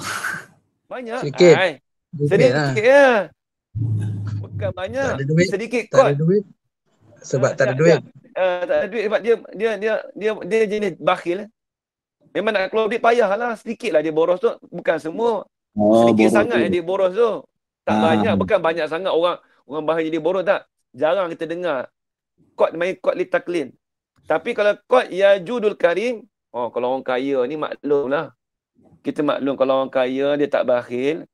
Banyak. Sikit. Ay. Sedikit. Ha. Sedikit lah. ya. Bukan banyak. Sedikit kot. Tak ada duit. Sebab ha, tak ada duit. Ya, uh, tak ada duit sebab dia dia dia dia, dia, dia jenis bakhil. Memang nak keluar duit sedikit lah dia boros tu. Bukan semua. Oh, sedikit sangat dia boros tu. Tak ah. banyak, bukan banyak sangat orang orang bahan jadi boros tak? Jarang kita dengar. Kod main kod li taklin. Tapi kalau kod ya judul karim, oh kalau orang kaya ni maklum lah. Kita maklum kalau orang kaya dia tak bakhil.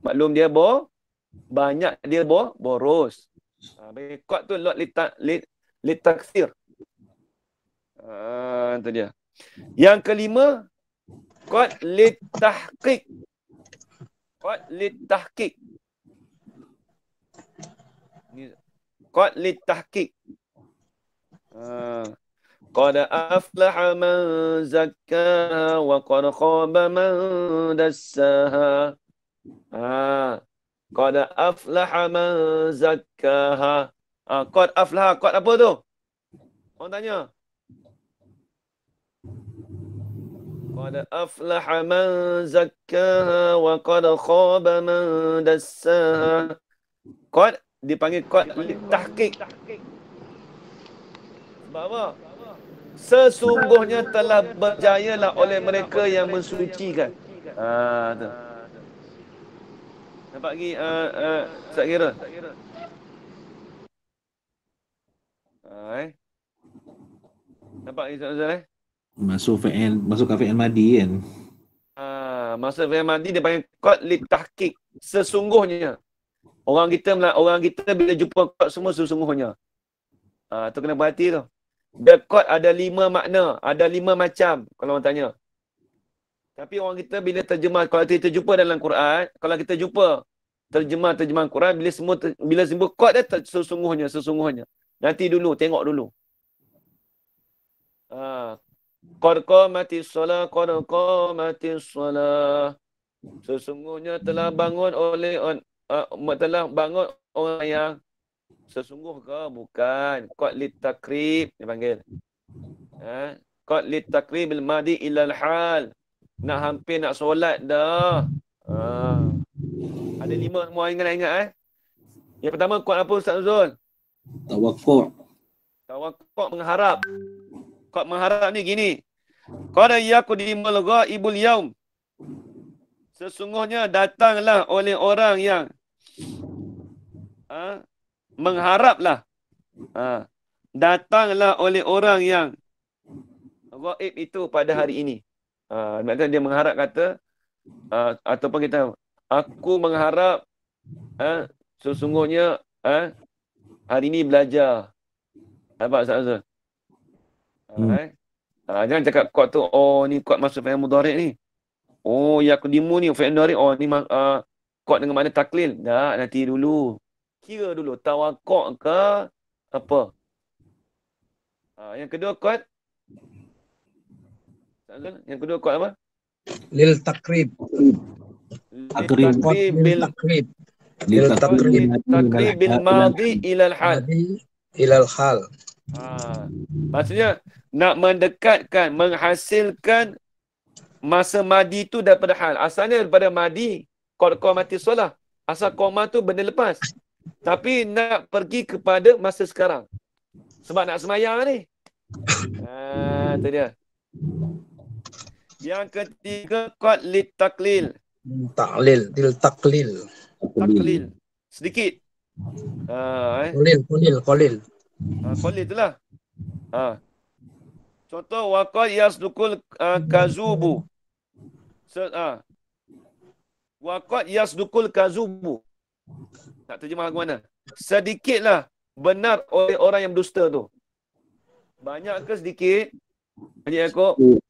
Maklum dia bo banyak dia bo boros. Ha, bagi kod tu lot li, ta, li, li taksir. Ah, itu dia. Yang kelima, kod li tahqiq. Kod li tahqiq. qad li tahqiq ah. qad aflaha man zakkaha wa qad khaba man dassaha ah. qad aflaha man zakkaha ah, qad aflaha qad apa tu orang tanya Qad aflaha man zakkaha wa qad khaba man dassaha Qad Dipanggil panggil kod tahqiq. Sebab Sesungguhnya telah berjayalah oleh mereka yang mensucikan. Ah tu. Nampak lagi a eh, a eh, Ustaz kira. Hai. Ah, eh. Nampak lagi Ustaz eh?
Masuk fi'il, masuk ke fi'il madi kan.
Ah, masuk fi'il madi dia panggil qad li tahqiq sesungguhnya. Orang kita orang kita bila jumpa kot semua sesungguhnya. Ah tu kena berhati tu. The kod ada lima makna, ada lima macam kalau orang tanya. Tapi orang kita bila terjemah kalau kita jumpa dalam Quran, kalau kita jumpa terjemah terjemah Quran bila semua ter, bila semua kot dia sesungguhnya sesungguhnya. Nanti dulu tengok dulu. Ah qad qamati salat qad mati sholat sesungguhnya telah bangun oleh on uh, eh, telah bangun orang yang sesungguh ke bukan qad li takrib dia panggil ha qad li takribil madi ila hal nak hampir nak solat dah ha. ada lima semua ingat ingat eh yang pertama kuat apa ustaz Zul
tawakkul
tawakkul mengharap kuat mengharap ni gini Kau qad yakudimul ghaibul yaum sesungguhnya datanglah oleh orang yang ha, mengharaplah ha, datanglah oleh orang yang gaib itu pada hari ini ha, maksudnya dia mengharap kata ha, ataupun kita aku mengharap ha, sesungguhnya ha, hari ini belajar apa ustaz Hmm. Ha, jangan cakap kuat tu, oh ni kuat masuk yang mudarik ni. Oh, ya aku limu ni. Fendori. Oh, ni uh, ah, kot dengan mana taklil. Dah, nanti dulu. Kira dulu. Tawakok ke apa? Uh, yang kedua kot. Yang kedua kot apa?
Lil takrib.
Takrib. Lil takrib.
Lil takrib. Takrib bil madhi
ilal hal. Ilal hal. Ah. Maksudnya, nak mendekatkan, menghasilkan masa madi tu daripada hal. Asalnya daripada madi, kau mati solah. Asal koma tu benda lepas. Tapi nak pergi kepada masa sekarang. Sebab nak semayang ni. Ah, tu dia. Yang ketiga, kot lit taklil. Taklil, til taklil. Taklil. Sedikit. Ah, eh. Kolil, kolil, kolil. Ah, kolil tu lah. Ah. Contoh, wakot yasdukul uh, kazubu. So, ah. Waqad yasdukul kazubu. Tak terjemah ke mana? Sedikitlah benar oleh orang yang dusta tu. Banyak ke sedikit? Banyak aku.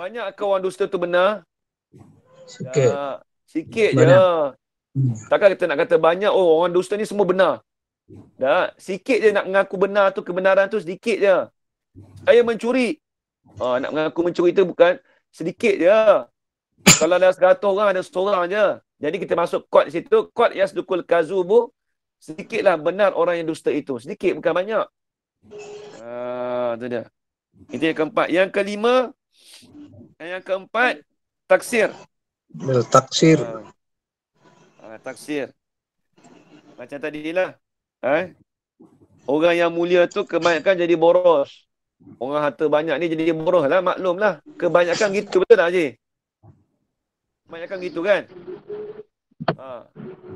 Banyak ke orang dusta tu benar? Sikit. Ya, sikit je. Lah. Takkan kita nak kata banyak oh, orang dusta ni semua benar. Tak? Sikit je nak mengaku benar tu, kebenaran tu sedikit je. Saya mencuri. Ah, nak mengaku mencuri tu bukan sedikit je. Kalau ada 100 orang, ada seorang je. Jadi kita masuk kod di situ. Kod yasdukul kazubu. Sedikitlah benar orang yang dusta itu. Sedikit bukan banyak. Ah, itu dia. Itu yang keempat. Yang kelima. Yang keempat. Taksir.
Bel, taksir. Uh,
uh, taksir. Macam tadi lah. Eh? Orang yang mulia tu kebanyakan jadi boros. Orang harta banyak ni jadi boros lah, maklum lah. Kebanyakan gitu betul tak Haji? Kebanyakan gitu kan? Ha.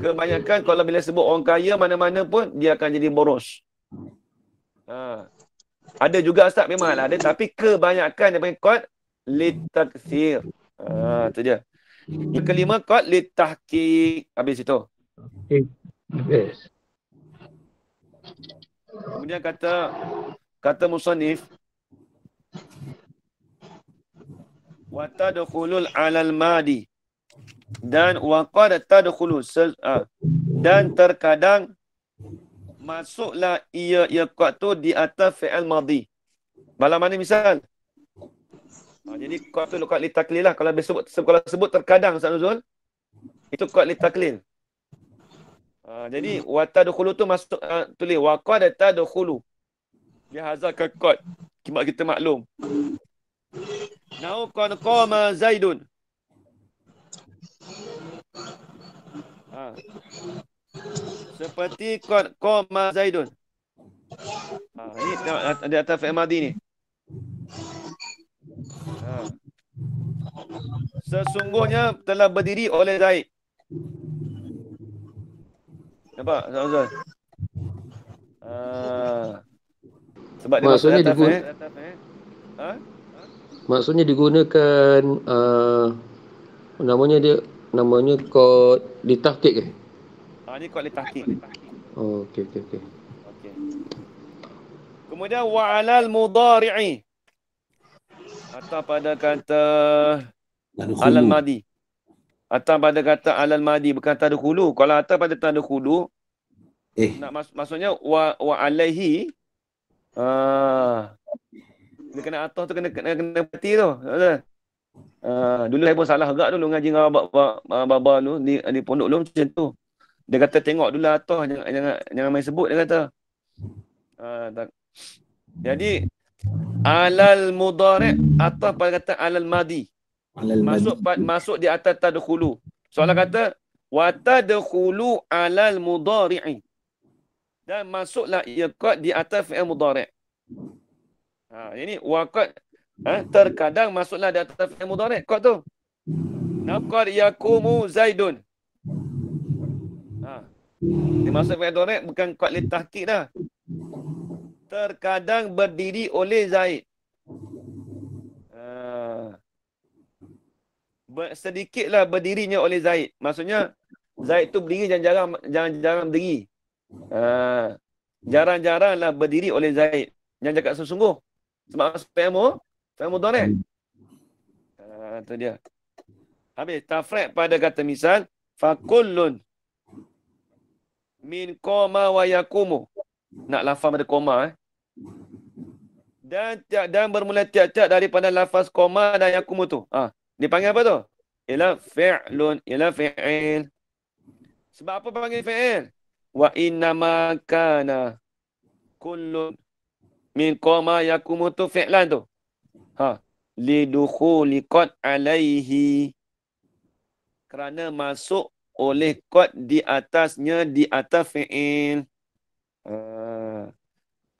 Kebanyakan kalau bila sebut orang kaya mana-mana pun, dia akan jadi boros. Ha. Ada juga Ustaz, memang lah ada. Tapi kebanyakan dia panggil kot, litaksir. Ha, tu je. Yang kelima, kot litahkik. Habis itu. Okay. Eh, yes. Kemudian kata, kata musannif wa tadkhulul alal madi dan wa qad tadkhulu ah, dan terkadang masuklah ia ia tu di atas fi'al madi malam mana misal ha, jadi kuat tu kuat li lah kalau sebut kalau sebut terkadang Ustaz Nuzul itu kuat li taklil ha, ah, jadi wa tadkhulu tu masuk uh, tulis wa qad dia Bihazal kakot. Kibat kita maklum. Nau kon koma Zaidun. Ha. Seperti kon koma Zaidun. Ha. Ini di atas Fahmadi ni. Ha. Sesungguhnya telah berdiri oleh Zaid. Nampak? Nampak? Ah. Ha. Sebab dia maksudnya atas digun- eh? Ha?
Maksudnya digunakan uh, namanya dia namanya kod ditahqiq ke? Eh?
Ha ah, ni kod ditahqiq.
Oh, okey okey okey.
Okey. Kemudian alal mudari'i. Atau pada kata alal madi. Atau pada kata alal madi bukan tanda Kalau atau pada tanda hulu, eh. nak mas- maksudnya wa, wa alaihi, Ah. Dia kena atas tu kena kena kena peti tu. Ah, uh, dulu saya pun salah agak dulu ngaji dengan baba baba tu di di pondok dulu. macam tu. Dia kata tengok dulu atas jangan jangan jangan main sebut dia kata. Ah, Jadi alal mudhari atas pada kata alal madi. Alal masuk pa, masuk di atas tadkhulu. Soalan kata wata tadkhulu alal mudhari'i dan masuklah iqad di atas fi'il mudhari'. Ha, ini waqad ha, terkadang masuklah di atas fi'il mudhari' kod tu. Naqad yakumu Zaidun. Ha. Dimasuk fi'il mudhari' bukan kod li tahqiq dah. Terkadang berdiri oleh Zaid. Ha, sedikitlah berdirinya oleh Zaid. Maksudnya Zaid tu berdiri jangan jarang jangan jarang berdiri. Ah, jarang-jaranglah berdiri oleh Zaid yang cakap sesungguh sebab spammo spammo tuan eh ah, tu dia habis tafrek pada kata misal fakullun min koma wa yakumu nak lafaz pada koma eh dan tiap dan bermula tiap-tiap daripada lafaz koma dan yakumu tu ah ha. dipanggil apa tu ila fi'lun ila fi'il sebab apa panggil fi'il wa inna ma kana kullun min qama yakumu tu fi'lan tu ha li dukhuli qad alaihi kerana masuk oleh qad di atasnya di atas fi'il uh,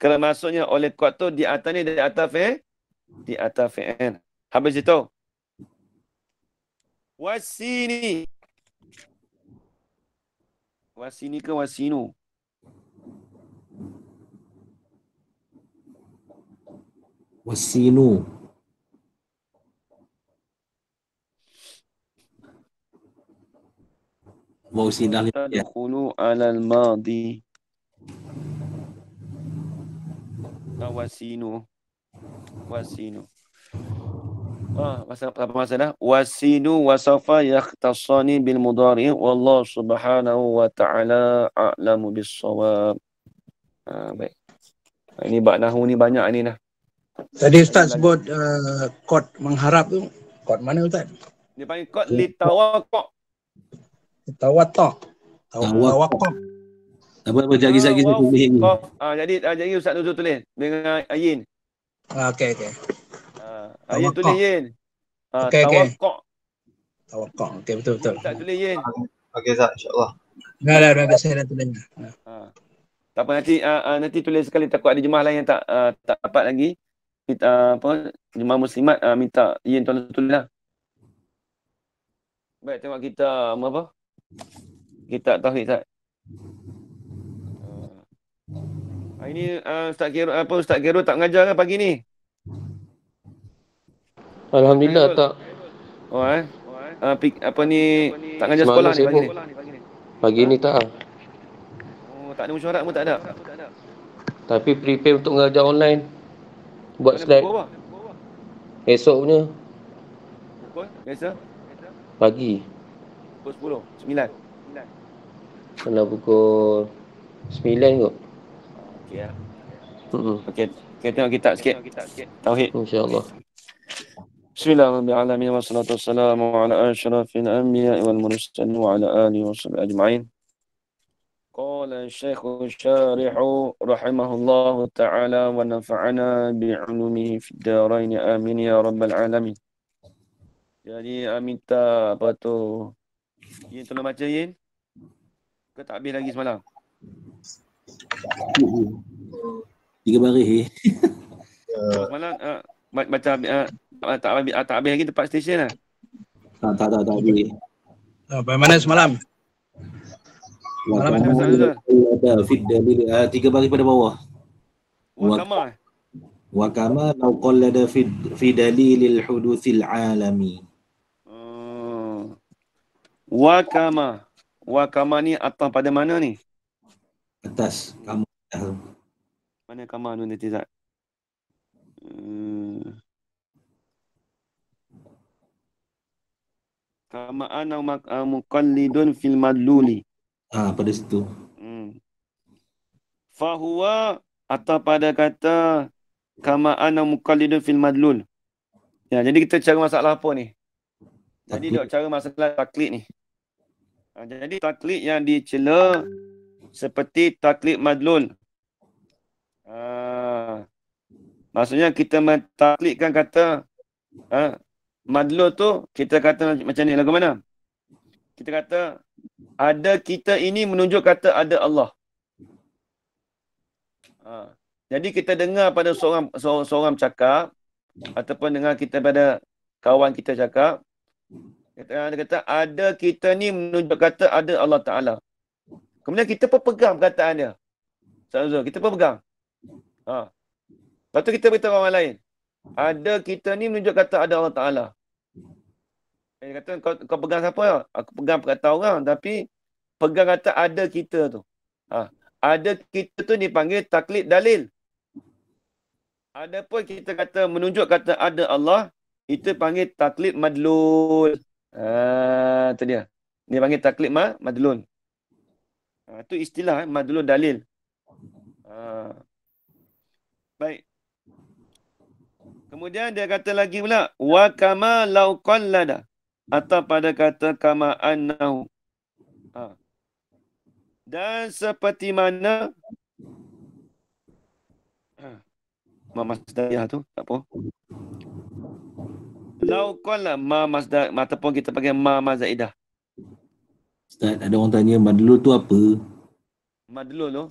kerana masuknya oleh qad tu di atas ni di atas fi'il di atas fi'il habis itu wasini وسينيك وسينو
واسينو
موسينة تدخلوا على الماضي واسينو واسينو Ah, ha, masa apa masa dah? Wasinu wasafa yakhtasani bil mudari wallahu subhanahu wa ta'ala a'lamu bil shawab Ah, ha, baik. Ha, ini bab nahwu ni banyak Ini. dah.
Tadi ustaz sebut uh, kod mengharap tu. Kod mana ustaz?
Dia panggil kod litawaqq.
Litawaqq.
Tawaqq. Apa-apa jagi-jagi jadi uh, jadi ustaz tu tulis dengan ayin. Ah, okey okey. Ah, yang tulis Yin. Ah, okay, tawakok. okay. Tawakok. Okay, betul betul. Tak tulis Yin. Okay, Zah, insyaAllah.
Dah, dah, dah, dah, saya
dah tulis. Ah. Tak apa nanti uh, uh, nanti tulis sekali takut ada jemaah lain yang tak uh, tak dapat lagi. Kita uh, apa jemaah muslimat uh, minta Ian tuan tulislah. Baik tengok kita um, apa? Kita tauhid Ustaz. ini uh, Ustaz Gero apa Ustaz Gero tak mengajar ke pagi ni? Alhamdulillah tak. Oh eh. Uh, ah, apa, ni, apa ni tak ngajar sekolah ni pagi ni. Pagi ni tak. Ah. Oh tak ada mesyuarat pun tak ada.
Tapi prepare untuk ngajar online. Buat slide. Esok punya.
Pukul Esok. Pagi. Pukul 10.
9. Kena pukul
9 kot. Okeylah. Hmm. Okey. Ah. Kita tengok kita. sikit. Tauhid. Insya-Allah. بسم الله رب العالمين والصلاة والسلام على أشرف الأنبياء والمرسلين وعلى آله وصحبه أجمعين قال الشيخ الشارح رحمه الله تعالى ونفعنا بعلومه في الدارين آمين يا رب العالمين يعني آمين apa tu? Yin tolong baca Yin. Ke tak habis هي semalam?
Tiga baris.
uh, baca uh, tak, tak, habis, ah, tak habis lagi tempat stesen lah.
Tak, tak, tak, tak habis. Oh, bagaimana semalam? Malam Ada fit dari ah, tiga baris pada bawah. Wakama. Wakama lau qalla da fid fi dalil al huduth alami.
Oh. Wakama. Wakama ni atas pada mana ni? Atas. Kamu. Mana kamu nanti tak? Hmm. Kama ana muqallidun fil madluli. Ha, pada situ. Hmm. Fahuwa atau pada kata kama ana muqallidun fil madlul. Ya, jadi kita cari masalah apa ni? Jadi dok cari masalah taklid ni. Ha, jadi taklid yang dicela seperti taklid madlul. Ha, maksudnya kita mentaklidkan kata ha, madlul tu kita kata macam ni lagu mana? Kita kata ada kita ini menunjuk kata ada Allah. Ha. Jadi kita dengar pada seorang seorang, seorang cakap ataupun dengar kita pada kawan kita cakap kita kata ada kita ni menunjuk kata ada Allah Taala. Kemudian kita pun pegang perkataan dia. Ustaz kita pun pegang. Ha. Lepas tu kita beritahu orang lain ada kita ni menunjuk kata ada Allah Ta'ala. Eh, dia kata, kau, kau pegang siapa? Aku pegang kata orang. Tapi, pegang kata ada kita tu. Ha. Ada kita tu dipanggil taklid dalil. Ada pun kita kata menunjuk kata ada Allah, itu panggil taklid madlul. Ha, itu dia. Dia panggil taklid ma, madlul. Ha, itu istilah eh, madlul dalil. Ha. Baik. Kemudian dia kata lagi pula wa kama lau atau pada kata kama annahu. Ha. Dan seperti mana ha. Mama Masdariah tu tak apa. Lau qalla ma masda ataupun kita panggil ma mazaidah.
Ustaz ada orang tanya madlul tu apa?
Madlul tu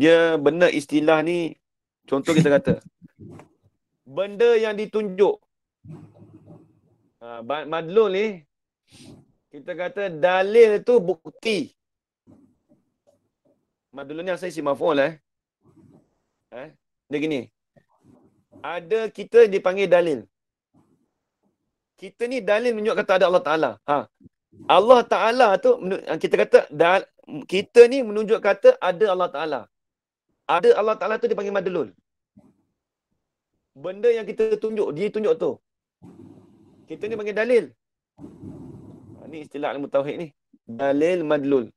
dia benar istilah ni contoh kita kata benda yang ditunjuk. Ha, madlul ni, kita kata dalil tu bukti. Madlul ni asal isi maful eh. eh. Dia gini. Ada kita dipanggil dalil. Kita ni dalil menunjuk kata ada Allah Ta'ala. Ha. Allah Ta'ala tu, ha, kita kata, kita ni menunjuk kata ada Allah Ta'ala. Ada Allah Ta'ala tu dipanggil madlul benda yang kita tunjuk, dia tunjuk tu. Kita ni panggil dalil. Ha, ni istilah ilmu tauhid ni. Dalil madlul.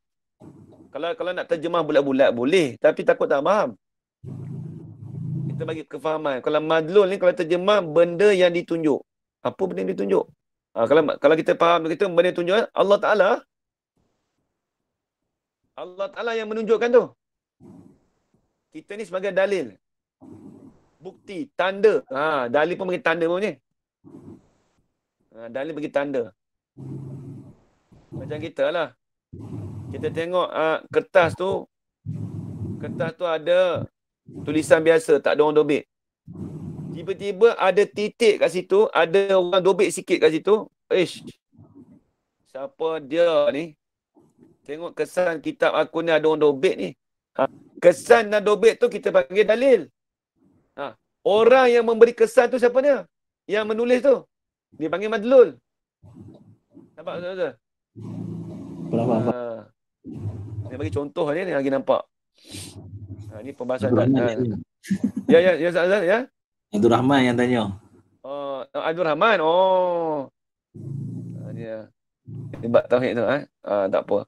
Kalau kalau nak terjemah bulat-bulat boleh, tapi takut tak faham. Kita bagi kefahaman. Kalau madlul ni kalau terjemah benda yang ditunjuk. Apa benda yang ditunjuk? Ha, kalau kalau kita faham kita benda yang tunjuk Allah Taala Allah Taala yang menunjukkan tu. Kita ni sebagai dalil bukti, tanda. Ha, dalil pun bagi tanda pun ni. Ha, dalil bagi tanda. Macam kita lah. Kita tengok ha, kertas tu. Kertas tu ada tulisan biasa, tak ada orang dobit. Tiba-tiba ada titik kat situ, ada orang dobit sikit kat situ. Ish. Siapa dia ni? Tengok kesan kitab aku ni ada orang dobit ni. Ha, kesan dan dobit tu kita panggil dalil. Ha. Orang yang memberi kesan tu siapa dia? Yang menulis tu? Dia panggil Madlul. Nampak tak? Nampak tak? Ha. Dia bagi contoh ni, ni lagi nampak. Ha, ni pembahasan tak? Ha. Ya, ya, ya, Zazal, ya.
Abdul Rahman yang tanya.
Oh, Abdul Rahman. Oh. Ha, dia. Hebat tauhid tu, eh. Ha. Ha, tak apa.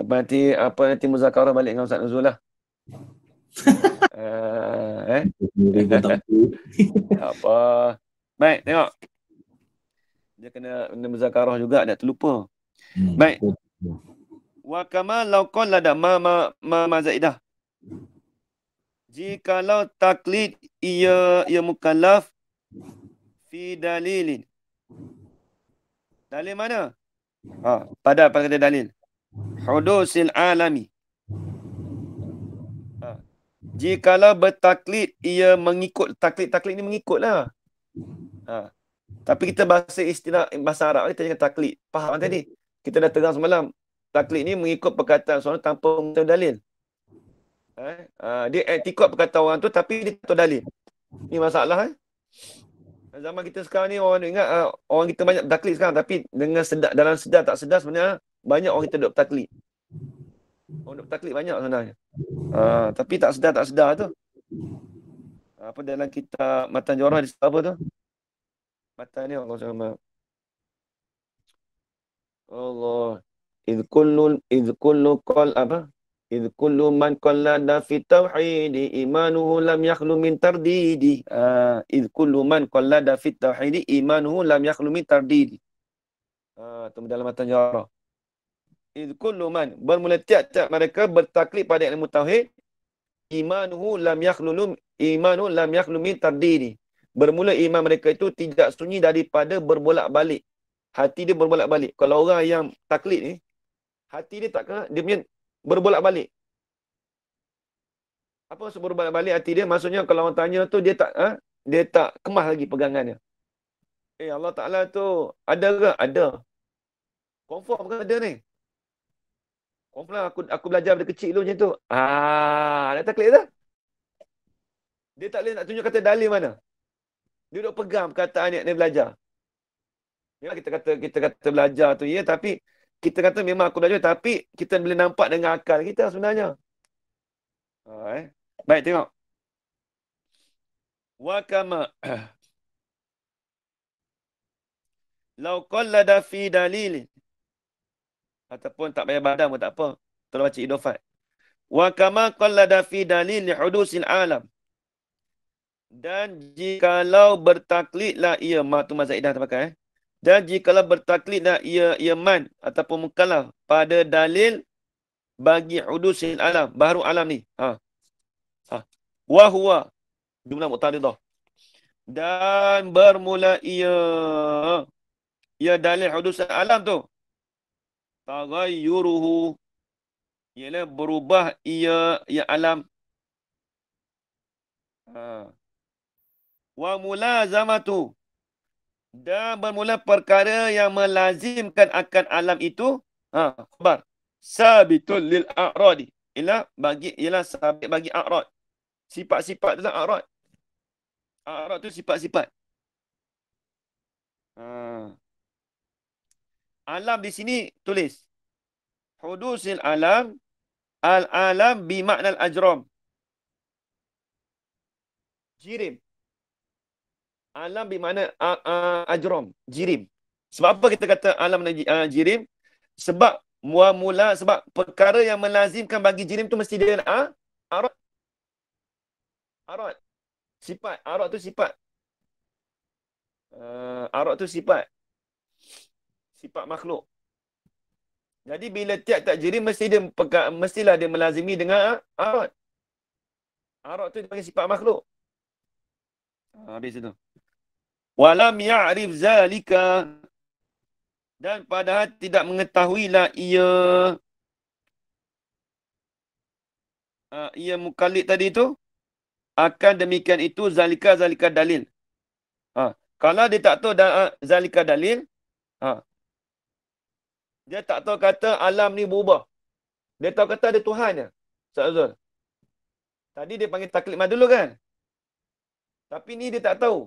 Tapi nanti, apa nanti muzakarah balik dengan Ustaz Nuzul lah uh, eh? eh. apa? Baik, tengok. Dia kena benda muzakarah juga dah terlupa. Hmm. Baik. Wa kama law qala da ma ma ma, ma zaidah. Jikalau taklid ia ia mukallaf fi dalilin. Dalil mana? Ha, pada pada kata dalil. Hudusil alami. Jikalau bertaklid ia mengikut taklid-taklid ini mengikutlah. Ha. Tapi kita bahasa istilah bahasa Arab kita jangan taklid. Faham tadi? Kita dah terang semalam taklid ni mengikut perkataan seorang tanpa mengetahui dalil. Ha. Ha. dia etikot perkataan orang tu tapi dia tak tahu dalil. Ni masalah eh. Zaman kita sekarang ni orang ingat uh, orang kita banyak taklid sekarang tapi dengan sedar dalam sedar tak sedar sebenarnya banyak orang kita duk taklid. Orang oh, duk taklid banyak sebenarnya. Ha, tapi tak sedar tak sedar tu. Ha, apa dalam kitab Matan jorah di apa tu? Matan ni Allah sama. Allah id kullu id kullu qal apa? Id kullu man qalla da fi tauhid imanuhu lam yakhlu min tardid. Ha, ah, id kullu man qalla da fi tauhid imanuhu lam yakhlu min tardid. ha, ah, tu dalam matan jawara iz bermula tiap-tiap mereka bertaklid pada ilmu tauhid imanuhu lam yakhlu imanu lam yakhlu min tardidi bermula iman mereka itu tidak sunyi daripada berbolak-balik hati dia berbolak-balik kalau orang yang taklid ni hati dia tak kena dia punya berbolak-balik apa maksud berbolak-balik hati dia maksudnya kalau orang tanya tu dia tak ha? dia tak kemas lagi pegangannya eh Allah Taala tu ada ke ada Confirm ke ada ni? Orang pula aku aku belajar dari kecil dulu macam tu. Ah, dah tak clear dah. Dia tak boleh nak tunjuk kata dalil mana. Dia duduk pegang perkataan yang dia belajar. Memang kita kata kita kata belajar tu ya tapi kita kata memang aku belajar tapi kita boleh nampak dengan akal kita sebenarnya. Ah, eh. Baik tengok. Wa kama law qallada fi dalilin ataupun tak payah badan pun tak apa. Tolong baca idofat. Wa kama qallada fi dalil hudusil alam. Dan jikalau bertaklidlah ia matu mazaidah tak pakai eh. Dan jikalau bertaklidlah ia ia man ataupun mukallaf pada dalil bagi hudusil alam baru alam ni. Ha. Ha. Wa huwa jumlah mutaridah. Dan bermula ia ia dalil hudusil alam tu taghayyuruhu ialah berubah ia ya alam ha. wa mulazamatu dan bermula perkara yang melazimkan akan alam itu ha khabar sabitul lil aradi ialah bagi ialah sabit bagi arad sifat tu lah arad arad tu sifat-sifat ha. Alam di sini tulis. Hudusil alam. Al-alam bimaknal ajram. Jirim. Alam bimakna ajram. Jirim. Sebab apa kita kata alam uh, jirim? Sebab mula-mula, sebab perkara yang melazimkan bagi jirim tu mesti dia uh, Arot. Arot. Sipat. Arot tu sipat. Uh, arat tu sipat sifat makhluk. Jadi bila tiap tak jadi mesti dia peka, mestilah dia melazimi dengan arad. Arad tu dia sifat makhluk. Habis itu. Walam ya'rif zalika dan padahal tidak mengetahui lah ia uh, ia mukallid tadi itu akan demikian itu zalika zalika dalil. Ha. Kalau dia tak tahu da, zalika dalil, ha. Dia tak tahu kata alam ni berubah. Dia tahu kata ada Tuhan je. Ustaz Azul. Tadi dia panggil taklid mah dulu kan? Tapi ni dia tak tahu.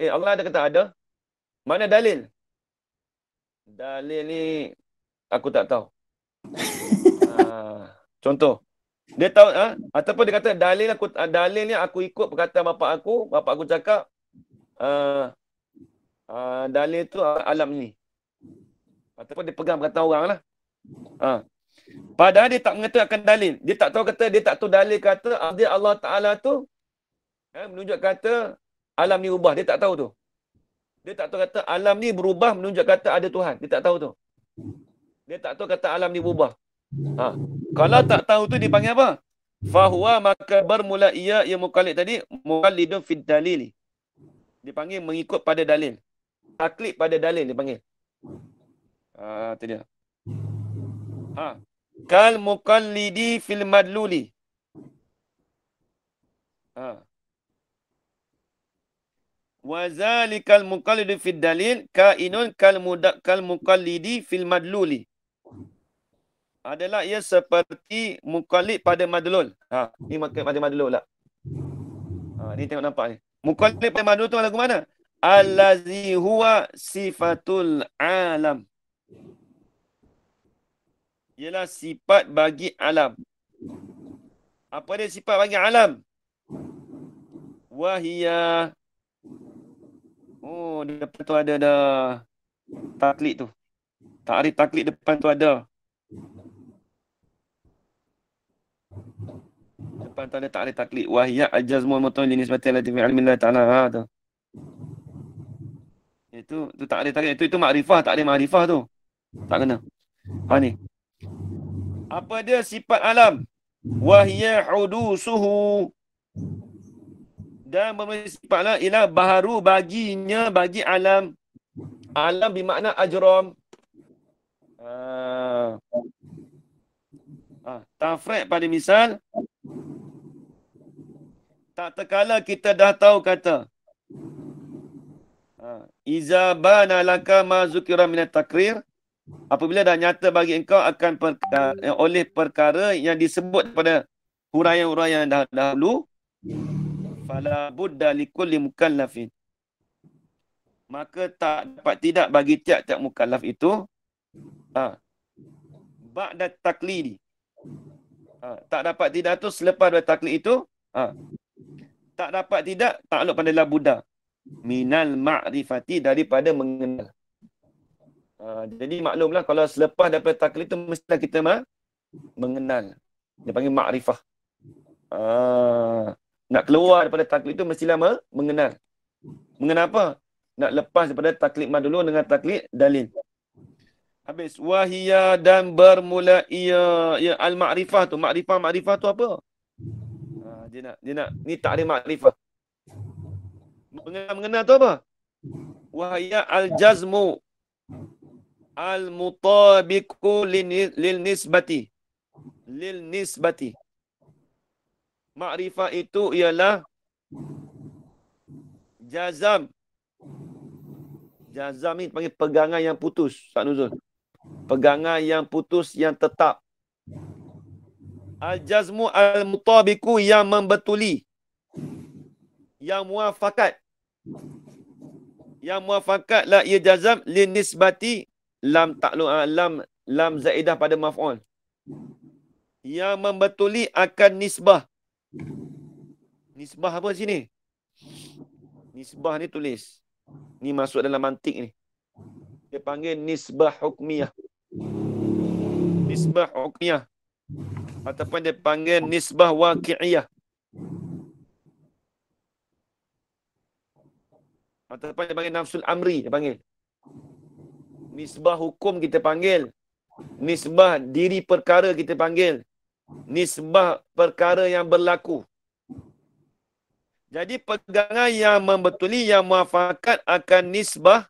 Eh Allah ada kata ada. Mana dalil? Dalil ni aku tak tahu. ha, contoh. Dia tahu ha? ataupun dia kata dalil aku ah, dalil ni aku ikut perkataan bapak aku, bapak aku cakap uh, uh, dalil tu alam ni ataupun dia pegang perkataan orang lah. Ha. Padahal dia tak mengatakan dalil. Dia tak tahu kata, dia tak tahu dalil kata dia Allah Ta'ala tu ya, menunjuk kata alam ni ubah. Dia tak tahu tu. Dia tak tahu kata alam ni berubah menunjuk kata ada Tuhan. Dia tak tahu tu. Dia tak tahu kata alam ni berubah. Ha. Kalau tak tahu tu dipanggil apa? Fahuwa maka bermula ia yang mukalid tadi. Mukalidun fid dalili. Dipanggil mengikut pada dalil. Taklid pada dalil dipanggil. Ah tanya. Ha. Kal muqallidi fil madluli. Ha. Wa zalikal muqallidi fid dalil kainun kal mudakkal muqallidi fil madluli. Adalah ia seperti muqallid pada madlul. Ha, ni maksud pada madlul lah. Ha, ni tengok nampak ni. Muqallid pada madlul tu lagu mana? Allazi huwa sifatul alam ialah sifat bagi alam. Apa dia sifat bagi alam? Wahia. Oh, depan tu ada dah taklid tu. Takrif taklid depan tu ada. Depan tu ada takrif taklid. Wahia ajazmu mutun jenis mati lati fi ilmi Allah Taala ha, tu. Itu tu takrif taklid itu itu makrifah, takrif makrifah tu. Tak kena. Apa ni? Apa dia sifat alam? Wahya hudusuhu dan memberi sifatlah ialah baharu baginya bagi alam. Alam bermakna ajram. Uh, ah. uh, ah, pada misal. Tak terkala kita dah tahu kata. Uh, Iza banalaka mazukira minat takrir apabila dah nyata bagi engkau akan perkara, eh, oleh perkara yang disebut pada huraian-huraian dah, dahulu fala budda likulli mukallafin maka tak dapat tidak bagi tiap-tiap mukallaf itu ha, ba'da taklid ha, tak dapat tidak tu selepas dua taklid itu ha, tak dapat tidak takluk pada la budda minal ma'rifati daripada mengenal Ah, jadi maklumlah kalau selepas daripada taklid tu mestilah kita ma- mengenal. Dia panggil makrifah. Uh, nak keluar daripada taklid tu mestilah ma- mengenal. Mengenal apa? Nak lepas daripada taklid mah dulu dengan taklid dalil. Habis wahia dan bermula ia ya al makrifah tu makrifah makrifah tu apa? Uh, dia nak dia nak ni tak ada makrifah. Mengenal mengenal tu apa? Wahia al jazmu al mutabiqu lil nisbati lil nisbati makrifah itu ialah jazam jazam ni panggil pegangan yang putus sat nuzul pegangan yang putus yang tetap al jazmu al mutabiqu yang membetuli yang muafakat yang muafakat lah ia jazam nisbati lam taklu ah, lam lam zaidah pada maf'ul yang membetuli akan nisbah nisbah apa sini nisbah ni tulis ni masuk dalam mantik ni dia panggil nisbah hukmiyah nisbah hukmiyah ataupun dia panggil nisbah waqi'iyah ataupun dia panggil nafsul amri dia panggil nisbah hukum kita panggil nisbah diri perkara kita panggil nisbah perkara yang berlaku jadi pegangan yang membetuli yang muafakat akan nisbah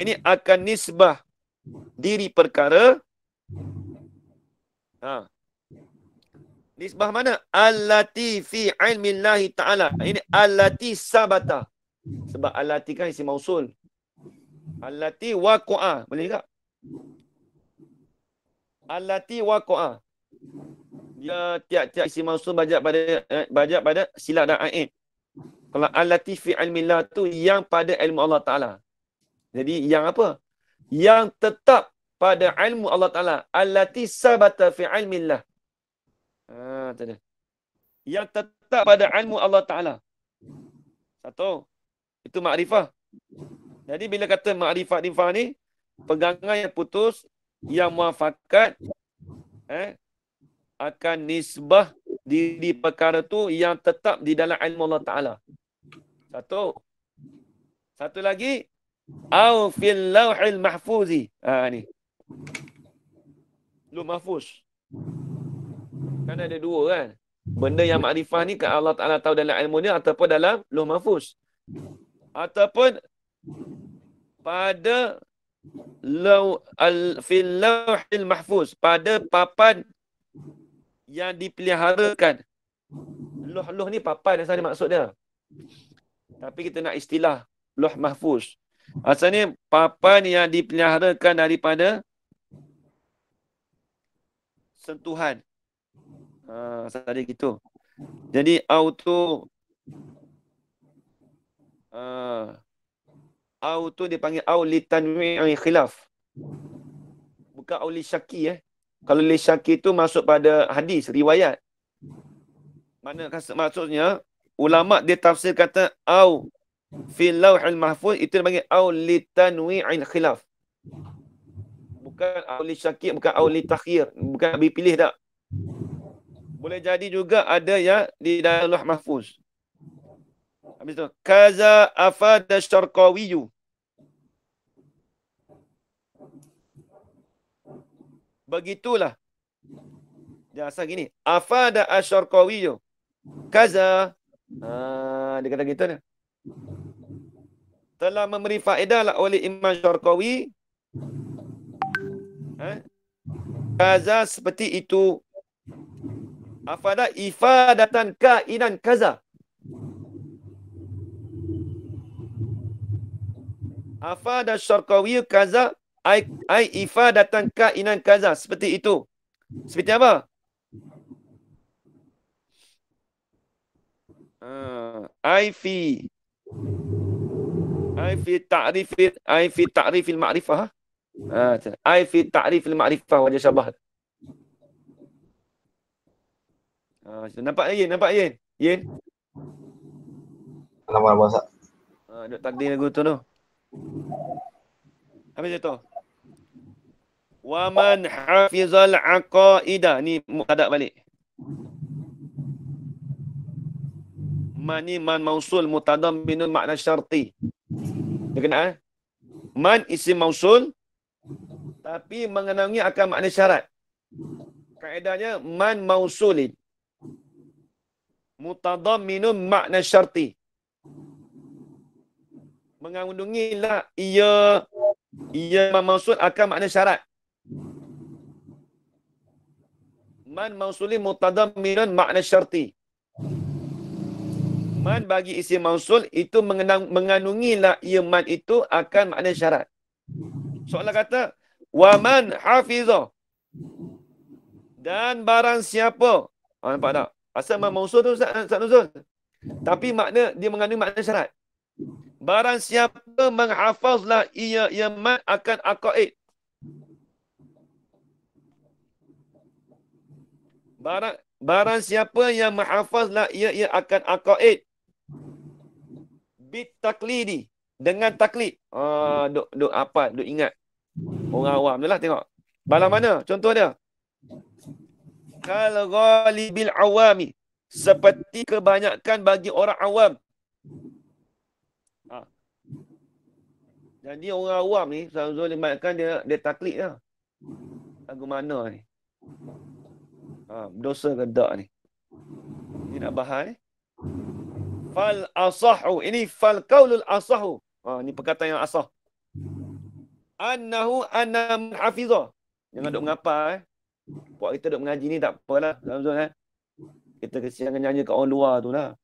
ini akan nisbah diri perkara ha nisbah mana allati fi ilmi Allah taala ini allati sabata sebab allati kan isi mausul Alati waqa'a. Boleh juga. Alati waqa'a. Dia tiap-tiap isi mansub bajak pada eh, bajak pada silat dan ain. Kalau alati fi'il millah tu yang pada ilmu Allah Taala. Jadi yang apa? Yang tetap pada ilmu Allah Taala. Alati sabata fi'il millah. Ha, tak Yang tetap pada ilmu Allah Taala. Satu. Itu makrifah. Jadi bila kata ma'rifat infa ni pegangan yang putus yang muafakat eh akan nisbah di di perkara tu yang tetap di dalam ilmu Allah Taala. Satu. Satu lagi au fil lauhil mahfuzi. Ha ni. Lu mahfuz. Kan ada dua kan. Benda yang makrifah ni ke kan Allah Taala tahu dalam ilmu ni ataupun dalam lu mahfuz. Ataupun pada law al fil lawhil mahfuz pada papan yang dipeliharakan loh loh ni papan asal ni maksud dia tapi kita nak istilah loh mahfuz asalnya papan yang dipeliharakan daripada sentuhan ha tadi gitu jadi auto ah au tu dipanggil panggil au li tanwi'i khilaf bukan au li syaki eh kalau li syaki tu masuk pada hadis riwayat mana maksudnya ulama dia tafsir kata au fi lauhil mahfuz itu dia panggil au li tanwi'i khilaf bukan au li syaki bukan au li takhir bukan dipilih dah boleh jadi juga ada yang di dalam lauh mahfuz Misalnya, kaza afad syarqawiyu. Begitulah. Dia asal gini. Afad syarqawiyu. Kaza. Ha, dia kata gitu. Dia. Telah memberi faedah lah oleh Imam Syarqawi. Ha? Kaza seperti itu. Afadah ifadatan kainan kaza. afada syarqawi kaza ai ai ifa datang ka inan kaza seperti itu seperti apa ah, ai uh, fi ai fi ta'rif ai fi ta'rif al ma'rifah ah, ai fi ta'rif al ma'rifah wajah syabah ah uh, nampak ye nampak ye ye Alamak, Abang Sak. Uh, ah, duduk takdir lagu tu tu. No. Apa itu? tu? Wa man hafizal aqaida. Ni muqaddad balik. Man ni man mausul mutadam binul makna syarti. Dia kena eh? Man isim mausul tapi mengenangi akan makna syarat. Kaedahnya man mausulin mutadam minum makna syarti. Mengandungi mengandungilah ia ia maksud akan makna syarat man mausuli mutadammiran makna syarti man bagi isi mausul itu mengenang, mengandungilah ia man itu akan makna syarat soalan kata wa man hafiza dan barang siapa ha, nampak tak asal man mausul tu ustaz ustaz tapi makna dia mengandungi makna syarat Barang siapa menghafazlah ia, ia mat akan akaid. Barang, barang siapa yang menghafazlah ia, yang akan akaid. Bit taklidi. Dengan taklid. Ah, duk, duk apa, duk ingat. Orang awam lah tengok. Balang mana? Contoh dia. Kal ghalibil awami. Seperti kebanyakan bagi orang awam. Jadi orang awam ni, Ustaz Azul kan dia, dia taklik lah. Lagu mana ni? Ha, dosa ke tak ni? Ini nak bahas Fal asahu. Ini fal kaulul asahu. Ha, ini perkataan yang asah. Annahu anna hafizah. Jangan duk mengapa eh. Buat kita duk mengaji ni tak apalah. Ustaz Azul eh. Kita kesian dengan nyanyi kat orang luar tu lah.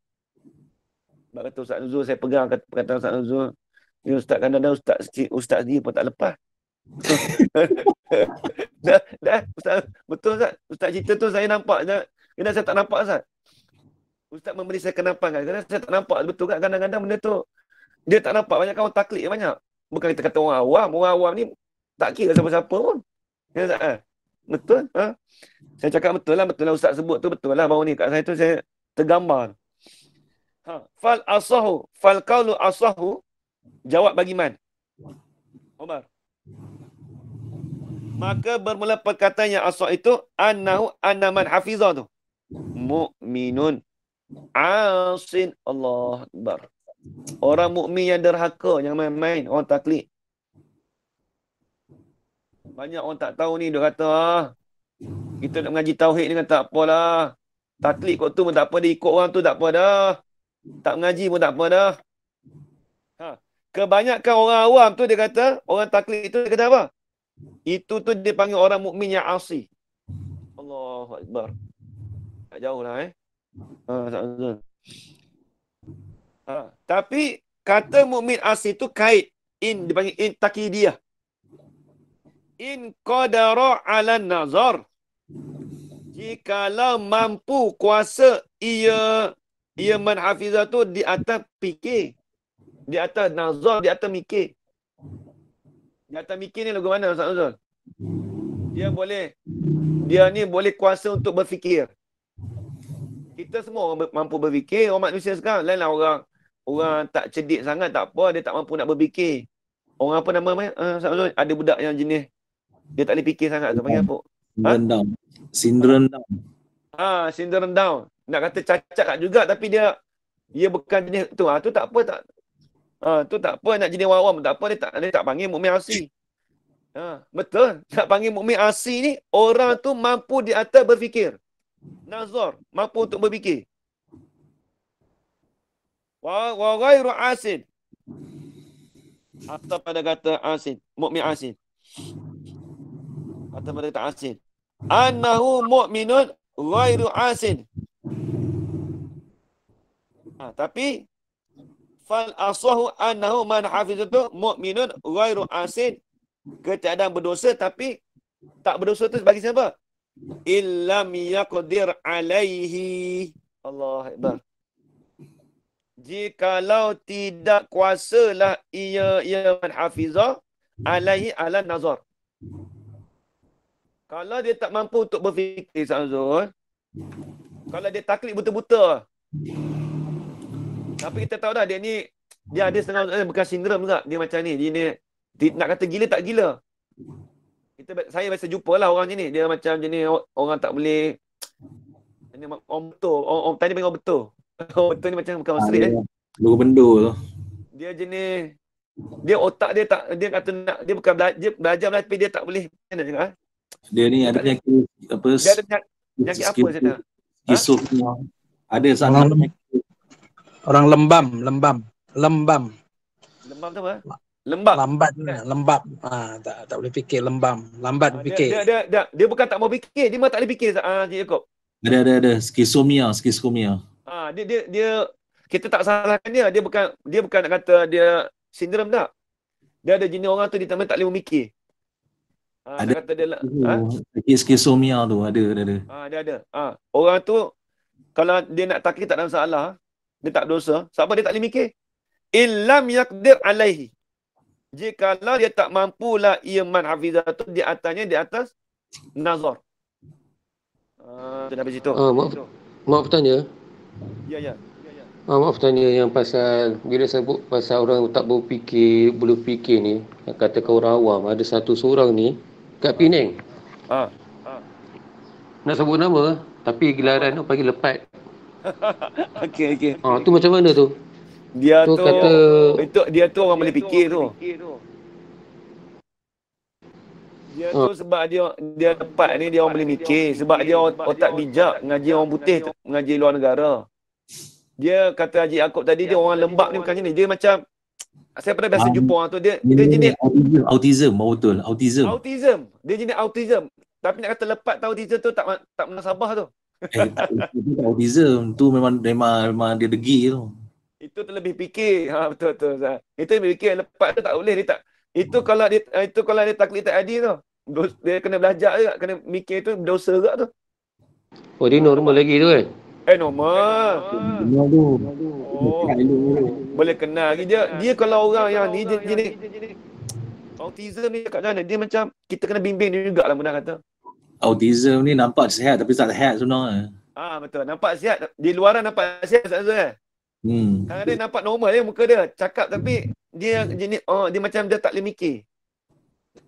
Sebab kata Ustaz Nuzul, saya pegang kata Ustaz Nuzul. Ni ustaz kan dan ustaz sikit, ustaz dia pun tak lepas. dah, dah, ustaz, betul tak? Ustaz cerita tu saya nampak. Dah. Kenapa saya tak nampak ustaz? Ustaz memberi saya kenapa kan? Kenapa saya tak nampak betul kan kadang-kadang benda tu. Dia tak nampak banyak kau taklik banyak. Bukan kita kata orang awam, orang awam ni tak kira siapa-siapa pun. Ya, ustaz, ha? Betul? Ha? Saya cakap betul lah, betul lah ustaz sebut tu betul lah. Baru ni kat saya tu saya tergambar. Ha. Fal asahu, fal kaulu asahu, Jawab bagi Man. Omar. Maka bermula perkataan yang asal itu Anahu anaman hafizah tu. Muminun asin Allah Akbar. Orang mukmin yang derhaka, yang main-main, orang taklid. Banyak orang tak tahu ni, dia kata, ah, kita nak mengaji tauhid ni kan tak apalah. Taklid kot tu pun tak apa, dia ikut orang tu tak apa dah. Tak mengaji pun tak apa dah kebanyakan orang awam tu dia kata orang taklid itu dia kata apa? Itu tu dia panggil orang mukmin yang asli. Allah akbar. Tak jauh lah eh. Ha, ha, tapi kata mukmin asli tu kait in dipanggil in takidiyah. In qadara 'ala nazar. Jikalau mampu kuasa ia ia menhafizah tu di atas fikir di atas nazar di atas mikir di atas mikir ni lagu mana Ustaz Nazul dia boleh dia ni boleh kuasa untuk berfikir kita semua orang mampu berfikir orang manusia sekarang lainlah orang orang tak cedik sangat tak apa dia tak mampu nak berfikir orang apa nama eh, eh, Ustaz Nazul ada budak yang jenis dia tak boleh fikir sangat tu panggil apa
ha? rendang sindrom
down ha sindrom down nak kata cacat juga tapi dia dia bukan jenis tu ha, tu tak apa tak Ha, tu tak apa nak jenis awam tak apa dia tak dia tak panggil mukmin asli. Ha, betul. Tak panggil mukmin asli ni orang tu mampu di atas berfikir. Nazar, mampu untuk berfikir. Wa wa ghairu asid. Atau pada kata asid, mukmin asid. Atau pada kata asid. Annahu mu'minun ghairu asid. Ha, tapi fal aswahu annahu man hafizatu mu'minun ghairu asin ketiadaan berdosa tapi tak berdosa tu bagi siapa? Illam yaqdir alaihi. Allah Akbar. Jikalau tidak kuasalah ia ia man hafizah alaihi ala nazar. Kalau dia tak mampu untuk berfikir Sanzul. Kalau dia taklid buta-buta. Tapi kita tahu dah dia ni dia ada setengah eh, bekas sindrom juga. Dia macam ni. Dia ni dia, nak kata gila tak gila. Kita saya biasa jumpa lah orang macam ni. Dia macam jenis orang tak boleh ini orang betul. Orang, orang tadi orang betul. Orang betul ni macam bukan masrik eh.
Lugu bendul tu.
Dia jenis dia otak dia tak dia kata nak dia bukan belajar dia belajar belajar tapi dia tak boleh mana juga eh?
dia ni ada penyakit apa dia ada penyakit,
penyakit apa saya
tahu ha? ada sana Orang lembam, lembam, lembam.
Lembam tu apa? Lembam. Lambat kan? Lembab. Ha, tak, tak boleh fikir. Lembam. Lambat ha, dia, fikir. Dia, dia, dia, dia, bukan tak mau fikir. Dia memang tak boleh fikir. Ha, Cik Jacob.
Ada, ada, ada. Skizomia. Skizomia.
Ha, ah, dia, dia, dia. Kita tak salahkan dia. Dia bukan dia bukan nak kata dia sindrom tak. Dia ada jenis orang tu dia tak boleh memikir. Ha, ada. Kata dia, oh, ha?
Skizomia tu. Ada, ada, ada.
Ha, dia ada. Ha, orang tu kalau dia nak takir tak ada masalah dia tak dosa. sebab dia tak boleh mikir. Illam yakdir alaihi. Jikalau dia tak mampu lah iman hafizah tu di atasnya, di atas nazar. Uh, dah situ. Uh, ah, maaf, tanya. Ya, ya. ya,
ya. Uh, maaf tanya yang pasal, bila sebut pasal orang tak boleh fikir, boleh fikir ni, kata kau orang awam, ada satu seorang ni, kat Penang. Ha. Uh, Nak sebut nama, tapi gelaran tu panggil lepat.
okey okey. Ha tu
macam mana tu?
Dia tu, tu kata itu dia tu orang boleh fikir tu. Dia tu ah. sebab dia dia tempat ni dia orang boleh mikir sebab dia otak bijak ngaji orang putih tu, ngaji luar negara. Dia kata Haji Yaakob tadi dia orang lembak ni bukan sini. Dia macam saya pernah biasa um, jumpa orang tu dia dia, jenis
autism oh, autism.
Autism. Dia jenis autism. Tapi nak kata lepat tahu autism tu tak tak menasabah tu.
Eh, itu tahu autism tu memang dia memang dia degil
Itu terlebih fikir. Ha betul betul. Itu lebih fikir lepas tu tak boleh dia tak. Itu hmm. kalau dia eh, itu kalau dia taklid tak adil tu. Dia kena belajar juga kena mikir tu dosa juga tu.
Oh dia normal lagi tu kan?
Eh? Eh normal. Oh. Oh. Boleh kenal lagi dia. Dia kalau orang yang ni jenis, jenis, jenis, jenis autism ni kat sana dia macam kita kena bimbing dia juga lah mudah kata
autism ni nampak sihat tapi tak sihat sebenarnya.
Ah ha, betul. Nampak sihat di luaran nampak sihat Ustaz Azrul. Hmm. Kadang-kadang nampak normal ya muka dia. Cakap tapi dia jenis oh dia macam dia tak boleh mikir.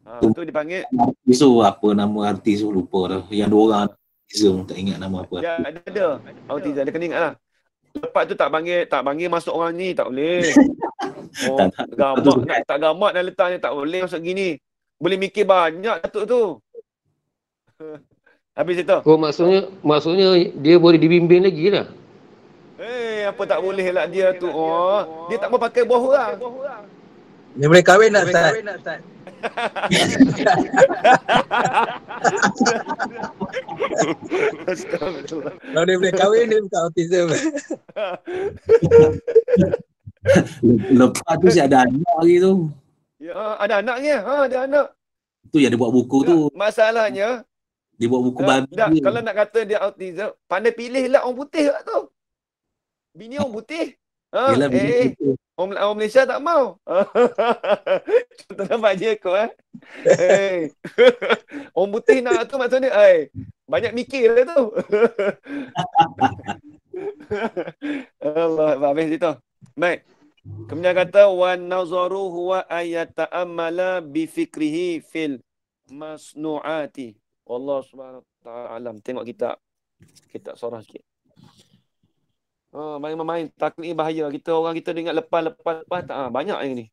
Ah ha, tu dipanggil
so apa nama artis tu lupa dah. Yang dua orang autism tak ingat nama
apa. Ya ada ada. Autism dia kena ingatlah. Lepas tu tak panggil tak panggil masuk orang ni tak boleh. Oh, tak, gamak, tak, gamak nak letak ni tak boleh masuk gini. Boleh mikir banyak Datuk tu.
Habis itu. Oh maksudnya maksudnya dia boleh dibimbing lagi lah.
Eh apa tak boleh lah dia tu. Oh dia tak boleh pakai buah orang.
Dia boleh kahwin nak lah, Ustaz. Lah,
Kalau dia boleh kahwin dia minta
autism. Lepas tu si ada anak lagi tu. Ya, ada anaknya Ha, ada anak. Tu yang dia buat buku tu. Ya, masalahnya, dia buat buku babi. Tak, kalau nak kata dia autism, pandai pilih lah orang putih lah tu. Bini orang putih. Ha, Yalah, bini eh, eh, putih. Orang, orang Malaysia tak mau. Contoh nampak je kau eh. orang putih nak tu maksudnya, hey. banyak mikir lah tu. Allah, habis cerita. Baik. Kemudian kata wa nazaru huwa ayata amala bifikrihi fil masnuati. Allah Subhanahu taala tengok kita kita sorang sikit. Ha uh, main-main takni bahaya kita orang kita dengar lepas lepas lepas tak ha, banyak yang ni.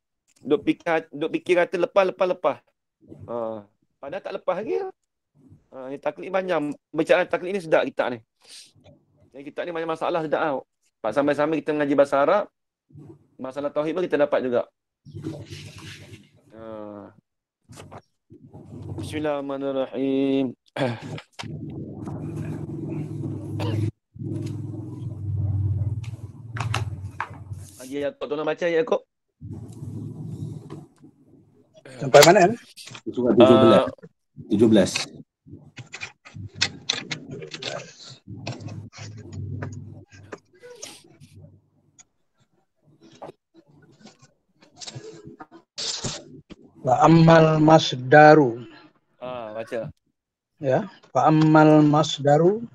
Duk fikir duk fikir kata lepas lepas lepas. Ha uh, padahal tak lepas lagi. Lah. Ha uh, ni takni banyak Bacaan takni ni sedap kita ni. Yang kita ni banyak masalah sedap ah. Pak sampai-sampai kita mengaji bahasa Arab masalah tauhid pun kita dapat juga. Ha uh. Bismillahirrahmanirrahim. Lagi ya, kau tolong baca ya kau.
Sampai mana? Surat 17. Uh,
17.
Wa ammal masdaru.
Ah, baca. Ya,
fa ammal masdaru.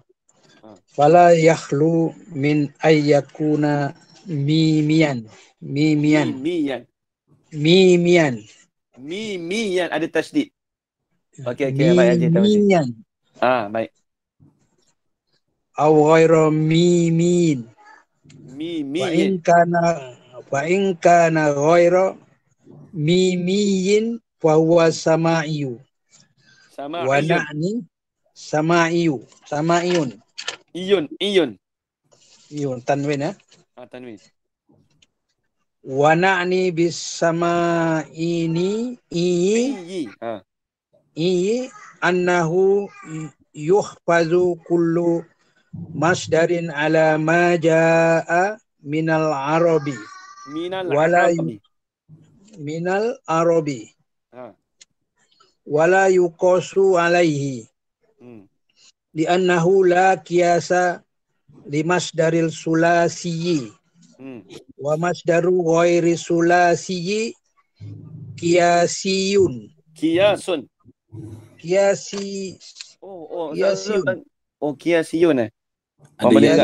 Ah. Fala yakhlu min ayyakuna mimian. Mimian. Mimian. Mimian.
Mimian ada tasydid, Okey, okey, baik aja tajdid. Mimian. Ah, baik.
Aw ghayra mimin. Mimian. Wa in kana wa in kana ghayra mimiyin fawa samaiyu.
Sama Wa na'ni
samaiyu. Samaiyun.
Iyun. Iyun.
Iyun. Tanwin ya. Ha? Ah, tanwin. Wa na'ni bis samaini i i ha. i annahu yuhfazu kullu masdarin ala ma jaa minal arabi
minal arabi
minal arabi ha. wala yuqasu alaihi di hmm. annahu la kiasa limas daril sulasiyi hmm. wa masdaru ghairi sulasiyi
kiasiyun kiasun kiasi oh oh kiasiyun oh kiasiyun eh ada oh, ya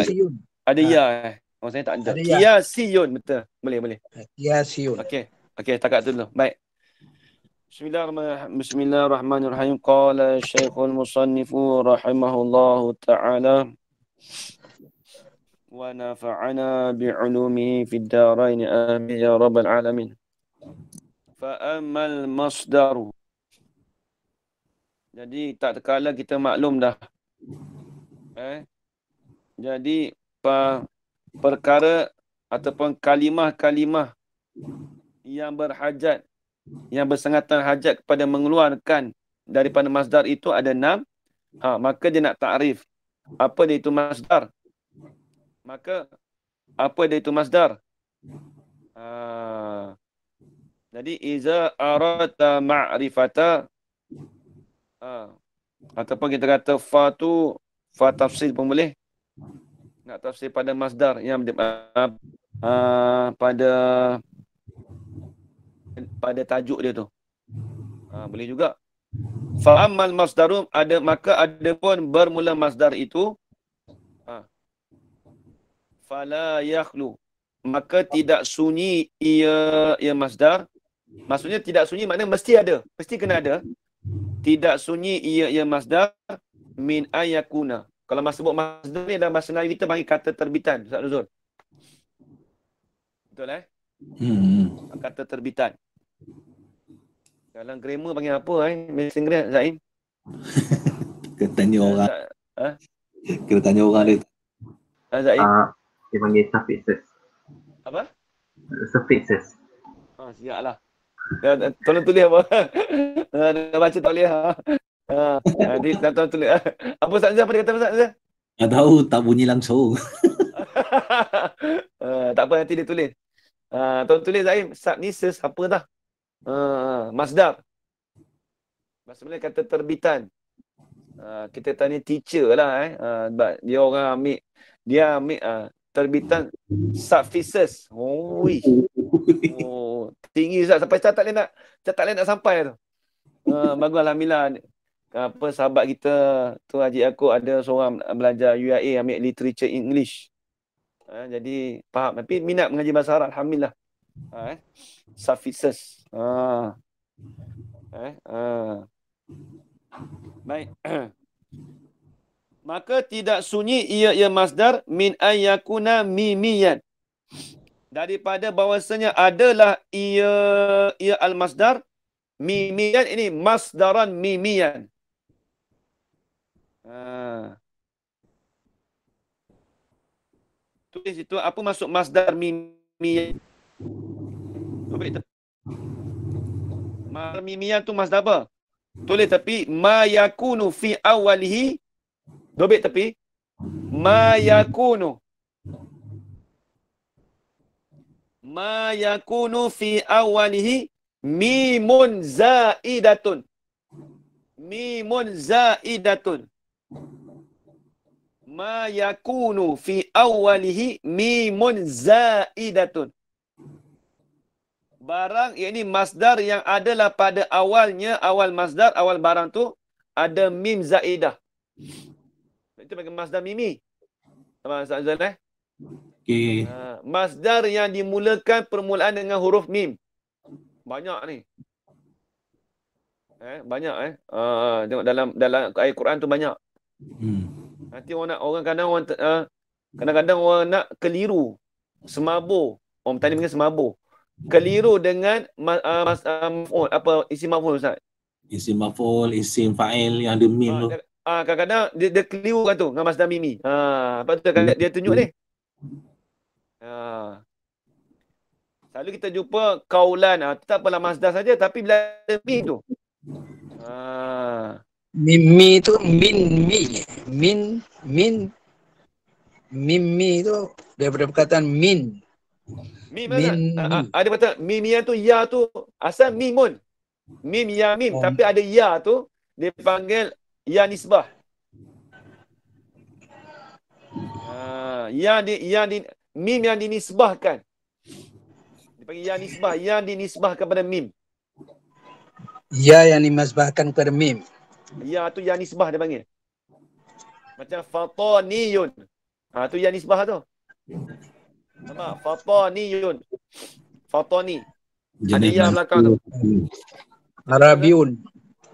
ada ha. ya eh oh, tak ada, ada ya. kiasiyun betul boleh boleh kiasiyun okey Okey, takat tu dulu. Baik. Bismillahirrahmanirrahim. Qala Syekhul Musannifu rahimahullahu taala wa nafa'ana bi'ulumihi fid darain amin ya rabbal alamin. Fa amal masdar. Jadi tak terkala kita maklum dah. Eh? Jadi pa, perkara ataupun kalimah-kalimah yang berhajat yang bersengatan hajat kepada mengeluarkan daripada masdar itu ada enam ha, maka dia nak ta'rif apa dia itu masdar maka apa dia itu masdar ha, jadi iza arata ma'rifata ha, ataupun kita kata fa tu fa tafsir pun boleh nak tafsir pada masdar yang uh, pada pada tajuk dia tu. Ha, boleh juga. Fa'ammal masdarum ada maka ada pun bermula masdar itu. Ha. Fala yakhlu. Maka tidak sunyi ia ia masdar. Maksudnya tidak sunyi maknanya mesti ada. Mesti kena ada. Tidak sunyi ia ia masdar min ayakuna. Kalau masa sebut masdar ni dalam bahasa Melayu kita panggil kata terbitan. Ustaz Nuzul. Betul eh? Hmm. hmm. Kata terbitan. Dalam grammar panggil apa eh? Missing grammar Zain.
Kena tanya orang. Ha? Kena tanya orang dia. Ha Zain. Ah, uh, dia panggil suffixes. Apa? Suffixes.
Ha siaplah. Tolong tulis apa? Nak ha, baca tak boleh. Ha. Ha, nanti tak tahu tulis. Ha? Apa Ustaz Zah? Apa dia kata Ustaz
Tak tahu, tak bunyi langsung.
uh, tak apa, nanti dia tulis. Uh, tuan tulis Zahim, sub ni ses apa dah? uh, masdar. Bahasa Melayu kata terbitan. Uh, kita tanya teacher lah eh. Uh, dia orang ambil, dia ambil uh, terbitan surfaces. Oh, oh, tinggi Ustaz. Sampai saya tak boleh nak, saya tak boleh nak sampai tu. Uh, bagus Alhamdulillah. Apa sahabat kita tu Haji aku ada seorang belajar UIA ambil literature English. Uh, jadi faham. Tapi minat mengaji bahasa Arab. Alhamdulillah eh suffices ha ah. eh ha baik maka tidak sunyi ia ia masdar min ayakuna mimiyan daripada bahawasanya adalah ia ia al masdar mimiyan ini masdaran mimiyan ha ah. tulis itu apa masuk masdar mimiyan tapi Mimian tu masdar Daba. Tulis tapi ma yakunu fi awalihi. Dobit tapi ma yakunu. Ma yakunu fi awalihi mimun zaidatun. Mimun zaidatun. Ma yakunu fi awalihi mimun zaidatun barang ini masdar yang adalah pada awalnya awal masdar awal barang tu ada mim zaidah. Itu bagi masdar mimi. Sama Ustaz Zain eh. Okay. Ha, masdar yang dimulakan permulaan dengan huruf mim. Banyak ni. Eh, banyak eh. Uh, tengok dalam dalam ayat Quran tu banyak. Hmm. Nanti orang nak orang kadang orang uh, kadang-kadang orang nak keliru semabur. Orang tadi panggil semabur keliru dengan ah, mas, ah, maf'ul apa isim maf'ul ustaz
isim maf'ul isim fa'il yang ada mim
ah, tu ah kadang-kadang dia, dia keliru kan tu dengan masdar mimi ha apa tu dia, dia tunjuk ni ha uh. selalu kita jumpa kaulan ah uh, tak apalah masdar saja tapi bila ada mim tu ha
mimi tu min mi min min mimi tu daripada perkataan min
Mim mana? Min, ha, ha. Dia kata mimian tu ya tu asal mimun. Mim ya mim. Oh. Tapi ada ya tu dipanggil ya nisbah. Ha, ah, yang di ya di mim yang dinisbahkan. Dipanggil ya nisbah, ya dinisbah kepada mim.
Ya yang dinisbahkan kepada mim.
Ya tu ya nisbah dia panggil. Macam fataniyun. Ha ah, tu ya nisbah tu. Nama Fatwa Yun. Fatwa ni. Jenis yang belakang
tu. Arabiun.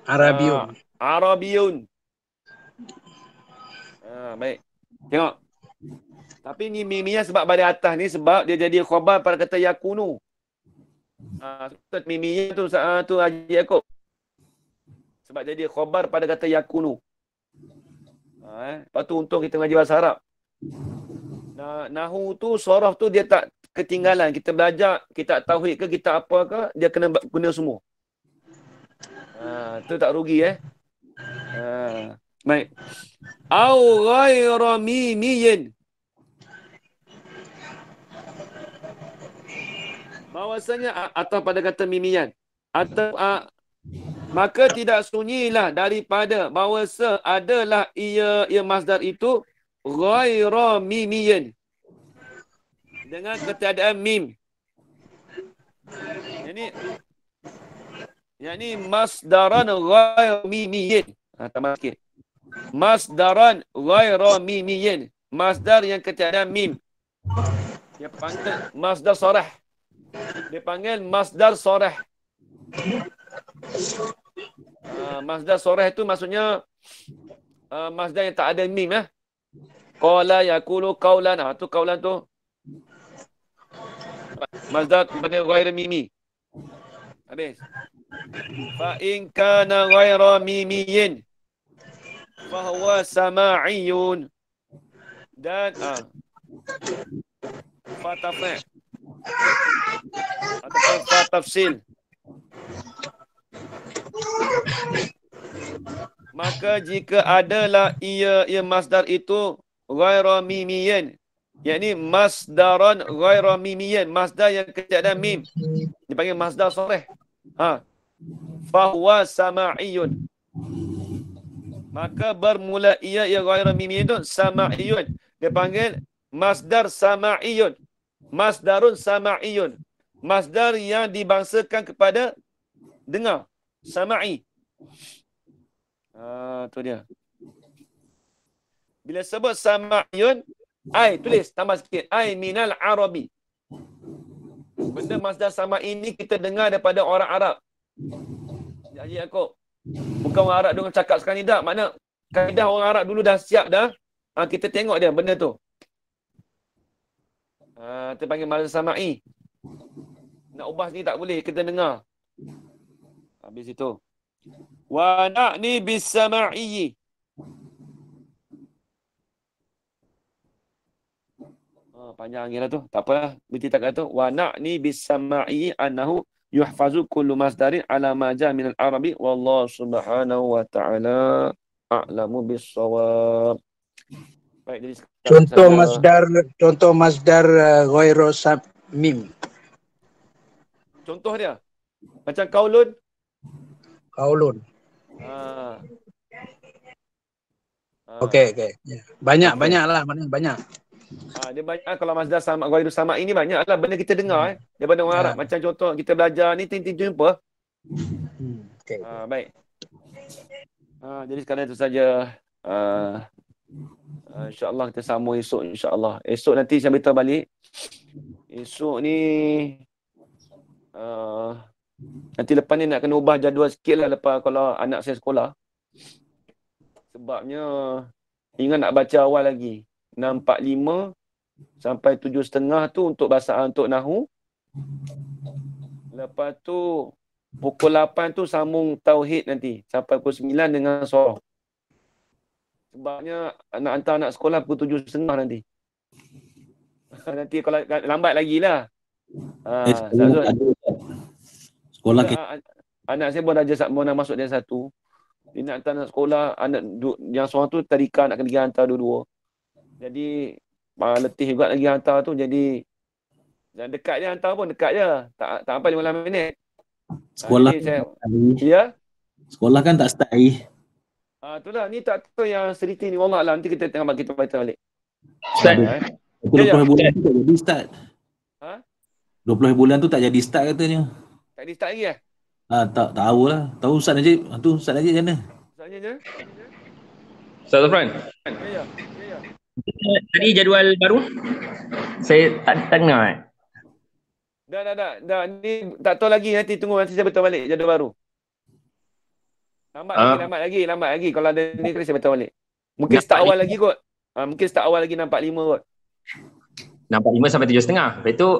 Arabiun. Ha. Arabiun. Ha, baik. Tengok. Tapi ni mimiah sebab pada atas ni sebab dia jadi khabar pada kata yakunu. Ha, ah, mimiah tu uh, tu Haji Yaakob. Sebab jadi khabar pada kata yakunu. Ha, eh. Lepas tu untung kita mengaji bahasa Arab. Ah, nahu tu sorof tu dia tak ketinggalan kita belajar kita tauhid ke kita apa ke dia kena guna semua ha uh, tu tak rugi eh uh, baik au ghayra mimiyin bahwasanya atau pada kata mimian atau uh, maka tidak sunyilah daripada bahawa se adalah ia ia masdar itu ghayra mimiyin dengan ketiadaan mim. Ini yakni masdaran ghair mimiyin. Ha, tambah sikit. Masdaran ghair mimiyin. Masdar yang ketiadaan mim. Dia panggil masdar sarah. Dia panggil masdar sarah. Uh, masdar sarah itu maksudnya uh, masdar yang tak ada mim. Eh? Qala yakulu qawlan. Itu ha, tu. Kaulan tu. Mazdar kepada ghaira mimi. Habis. Fa in kana ghaira mimiyin fa sama'iyun. Dan ah. Fa Ataupun fa Maka jika adalah ia ia masdar itu ghaira mimiyin yakni masdaran ghaira mimiyan masdar yang ketiadaan mim dipanggil masdar sharih ha fahuwa sama'iyun maka bermula ia ia ghaira mimiyan itu sama'iyun dipanggil masdar sama'iyun masdarun sama'iyun masdar yang dibangsakan kepada dengar sama'i ah tu dia bila sebut sama'iyun Ai, tulis tambah sikit. Ai minal Arabi. Benda masdar sama ini kita dengar daripada orang Arab. Ya, ya, aku. Bukan orang Arab dengan cakap sekarang ni dah. Mana kaedah orang Arab dulu dah siap dah. Ha, kita tengok dia benda tu. Ha, kita panggil masdar I. Nak ubah ni tak boleh. Kita dengar. Habis itu. Wa na'ni bisama'iyyi. panjang lah tu. Tak apalah. Binti tak kata. Wa na'ni bisama'i anahu yuhfazu kullu masdarin ala maja minal arabi. Wallah subhanahu wa ta'ala a'lamu bisawab. Baik, jadi contoh saya... masdar
contoh masdar uh, ghairu mim.
Contoh dia. Macam kaulun. Kaulun. Ha. Ah. okay. okey. Ya.
Banyak okay. banyaklah banyak banyak. banyak.
Ha, dia banyak lah kalau masdar sama gua hidup sama ini banyak lah benda kita dengar eh daripada orang Arab ha. macam contoh kita belajar ni ting ting jumpa. Hmm, okay. Ha, baik. Ha, jadi sekarang itu saja uh, ha, ha, Allah kita sambung esok Allah Esok nanti saya beritahu balik. Esok ni uh, nanti lepas ni nak kena ubah jadual sikit lah lepas kalau anak saya sekolah. Sebabnya ingat nak baca awal lagi. 6.45 sampai 7.30 tu untuk bahasa untuk Nahu. Lepas tu pukul 8 tu sambung Tauhid nanti sampai pukul 9 dengan Sorong. Sebabnya anak hantar anak sekolah pukul 7.30 nanti. nanti kalau lambat lagi lah. Ha, eh, sekolah kita. Anak saya pun dah jasa, pun nak masuk dia satu. Dia nak hantar anak sekolah, anak yang seorang tu tadika nak kena hantar dua-dua. Jadi uh, letih juga lagi hantar tu jadi dan dekat dia hantar pun dekat je. Tak tak sampai 15 minit. Sekolah. Kan saya,
ya? Sekolah kan tak start lagi.
Ha, ah uh, itulah ni tak tahu yang cerita ni Allah lah nanti kita tengah bagi kita balik. Start. Eh. Ha? 20 ya, ya. bulan
tu tak jadi start.
Ha?
20 bulan tu tak jadi start katanya.
Tak jadi start lagi eh?
Ha, tak tahu lah. Tahu Ustaz Najib. Ha, tu Ustaz Najib macam
Ustaz Najib Ustaz Zafran. ya. ya. Cari jadual baru.
Saya tak tengah. Eh.
Dah, dah, dah, dah. Ni tak tahu lagi. Nanti tunggu. Nanti saya betul balik jadual baru. Lambat uh. lagi, ah. lambat lagi, lambat lagi. Kalau ada ni, saya betul balik.
Mungkin nampak start awal lagi
kot. Ha, mungkin start awal lagi nampak lima kot.
Nampak lima sampai tujuh setengah. Lepas tu...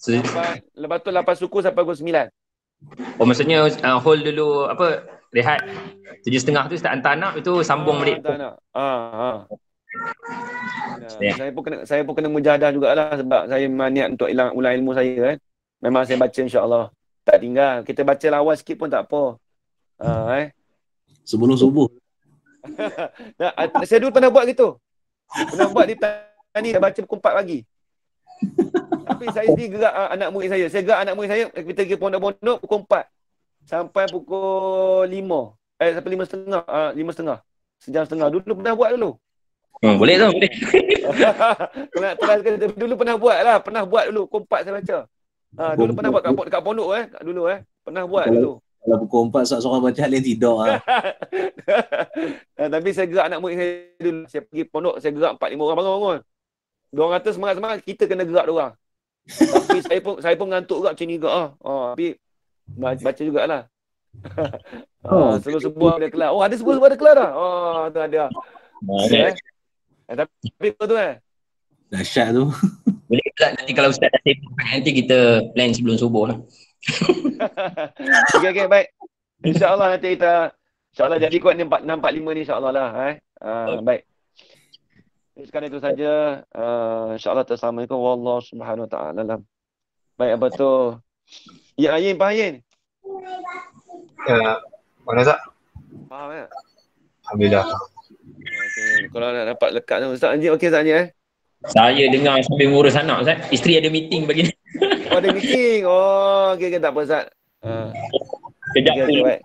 Se-
lepas tu lapan suku sampai pukul sembilan.
Oh, maksudnya uh, hold dulu apa rehat tujuh setengah tu start hantar anak itu sambung ha, balik. Ha, ha. Ya.
Saya pun kena saya pun kena mujahadah jugalah sebab saya maniat untuk hilang ulang ilmu saya kan. Memang saya baca insya-Allah. Tak tinggal. Kita baca lawas lah, sikit pun tak apa. Ha, eh.
Sebelum subuh.
Ah, saya dulu pernah buat gitu. Pernah buat di tani saya baca pukul 4 pagi. Tapi saya sendiri gerak uh, anak murid saya. Saya gerak anak murid saya kita pergi pondok-pondok pukul 4 sampai pukul 5. Eh sampai 5.30 ah uh, 5.30. Sejam setengah. Dulu pernah buat dulu.
Hmm, boleh tu, boleh.
Kau nak teraskan, dulu pernah buat lah. Pernah buat dulu, kompat saya baca. Ha, dulu Bum, pernah buat kat, dekat pondok eh, dulu eh. Pernah buat dulu.
Kalau pukul 4, seorang baca lain tidur lah.
ha, tapi saya gerak anak murid saya dulu. Saya pergi pondok, saya gerak 4-5 orang bangun-bangun. Diorang kata semangat-semangat, kita kena gerak diorang. tapi saya pun saya pun ngantuk juga macam ni juga. Ah. ah, ah oh, tapi baca juga lah. oh semua sebuah ada kelar. Oh, ada sebuah sebuah ada kelar dah. Oh, ada. ada. Nah, eh? Eh, tapi apa tu eh? Dahsyat
tu. Boleh tak nanti kalau Ustaz dah sibuk, kan, nanti kita plan sebelum subuh lah.
okay, okay, baik. Insya Allah nanti kita, insya Allah jadi kuat ni 6, 4, 5 ni Allah lah. Eh. Uh, baik. Sekarang itu saja. Uh, ah, Allah tersalamualaikum. Wallah subhanahu wa ta'ala lah. Baik, apa tu? Ya, Ayin, Pak Ayin. Ya, Pak Razak. Faham ya? Alhamdulillah. Kalau nak dapat lekat tu Ustaz Anji okey Ustaz Anji eh Saya dengar sambil mengurus anak Ustaz Isteri ada meeting pagi ni Oh ada meeting Oh okey okay, tak apa Ustaz uh. Kejap okay, baik.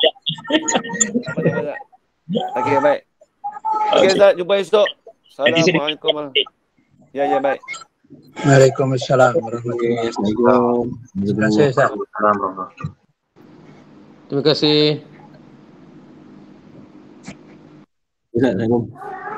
okay, baik. Ustaz. Jumpa esok. Assalamualaikum. Ya, ya, baik.
Waalaikumsalam warahmatullahi wabarakatuh.
Terima kasih, Ustaz.
Terima kasih.
Ustaz, Assalamualaikum.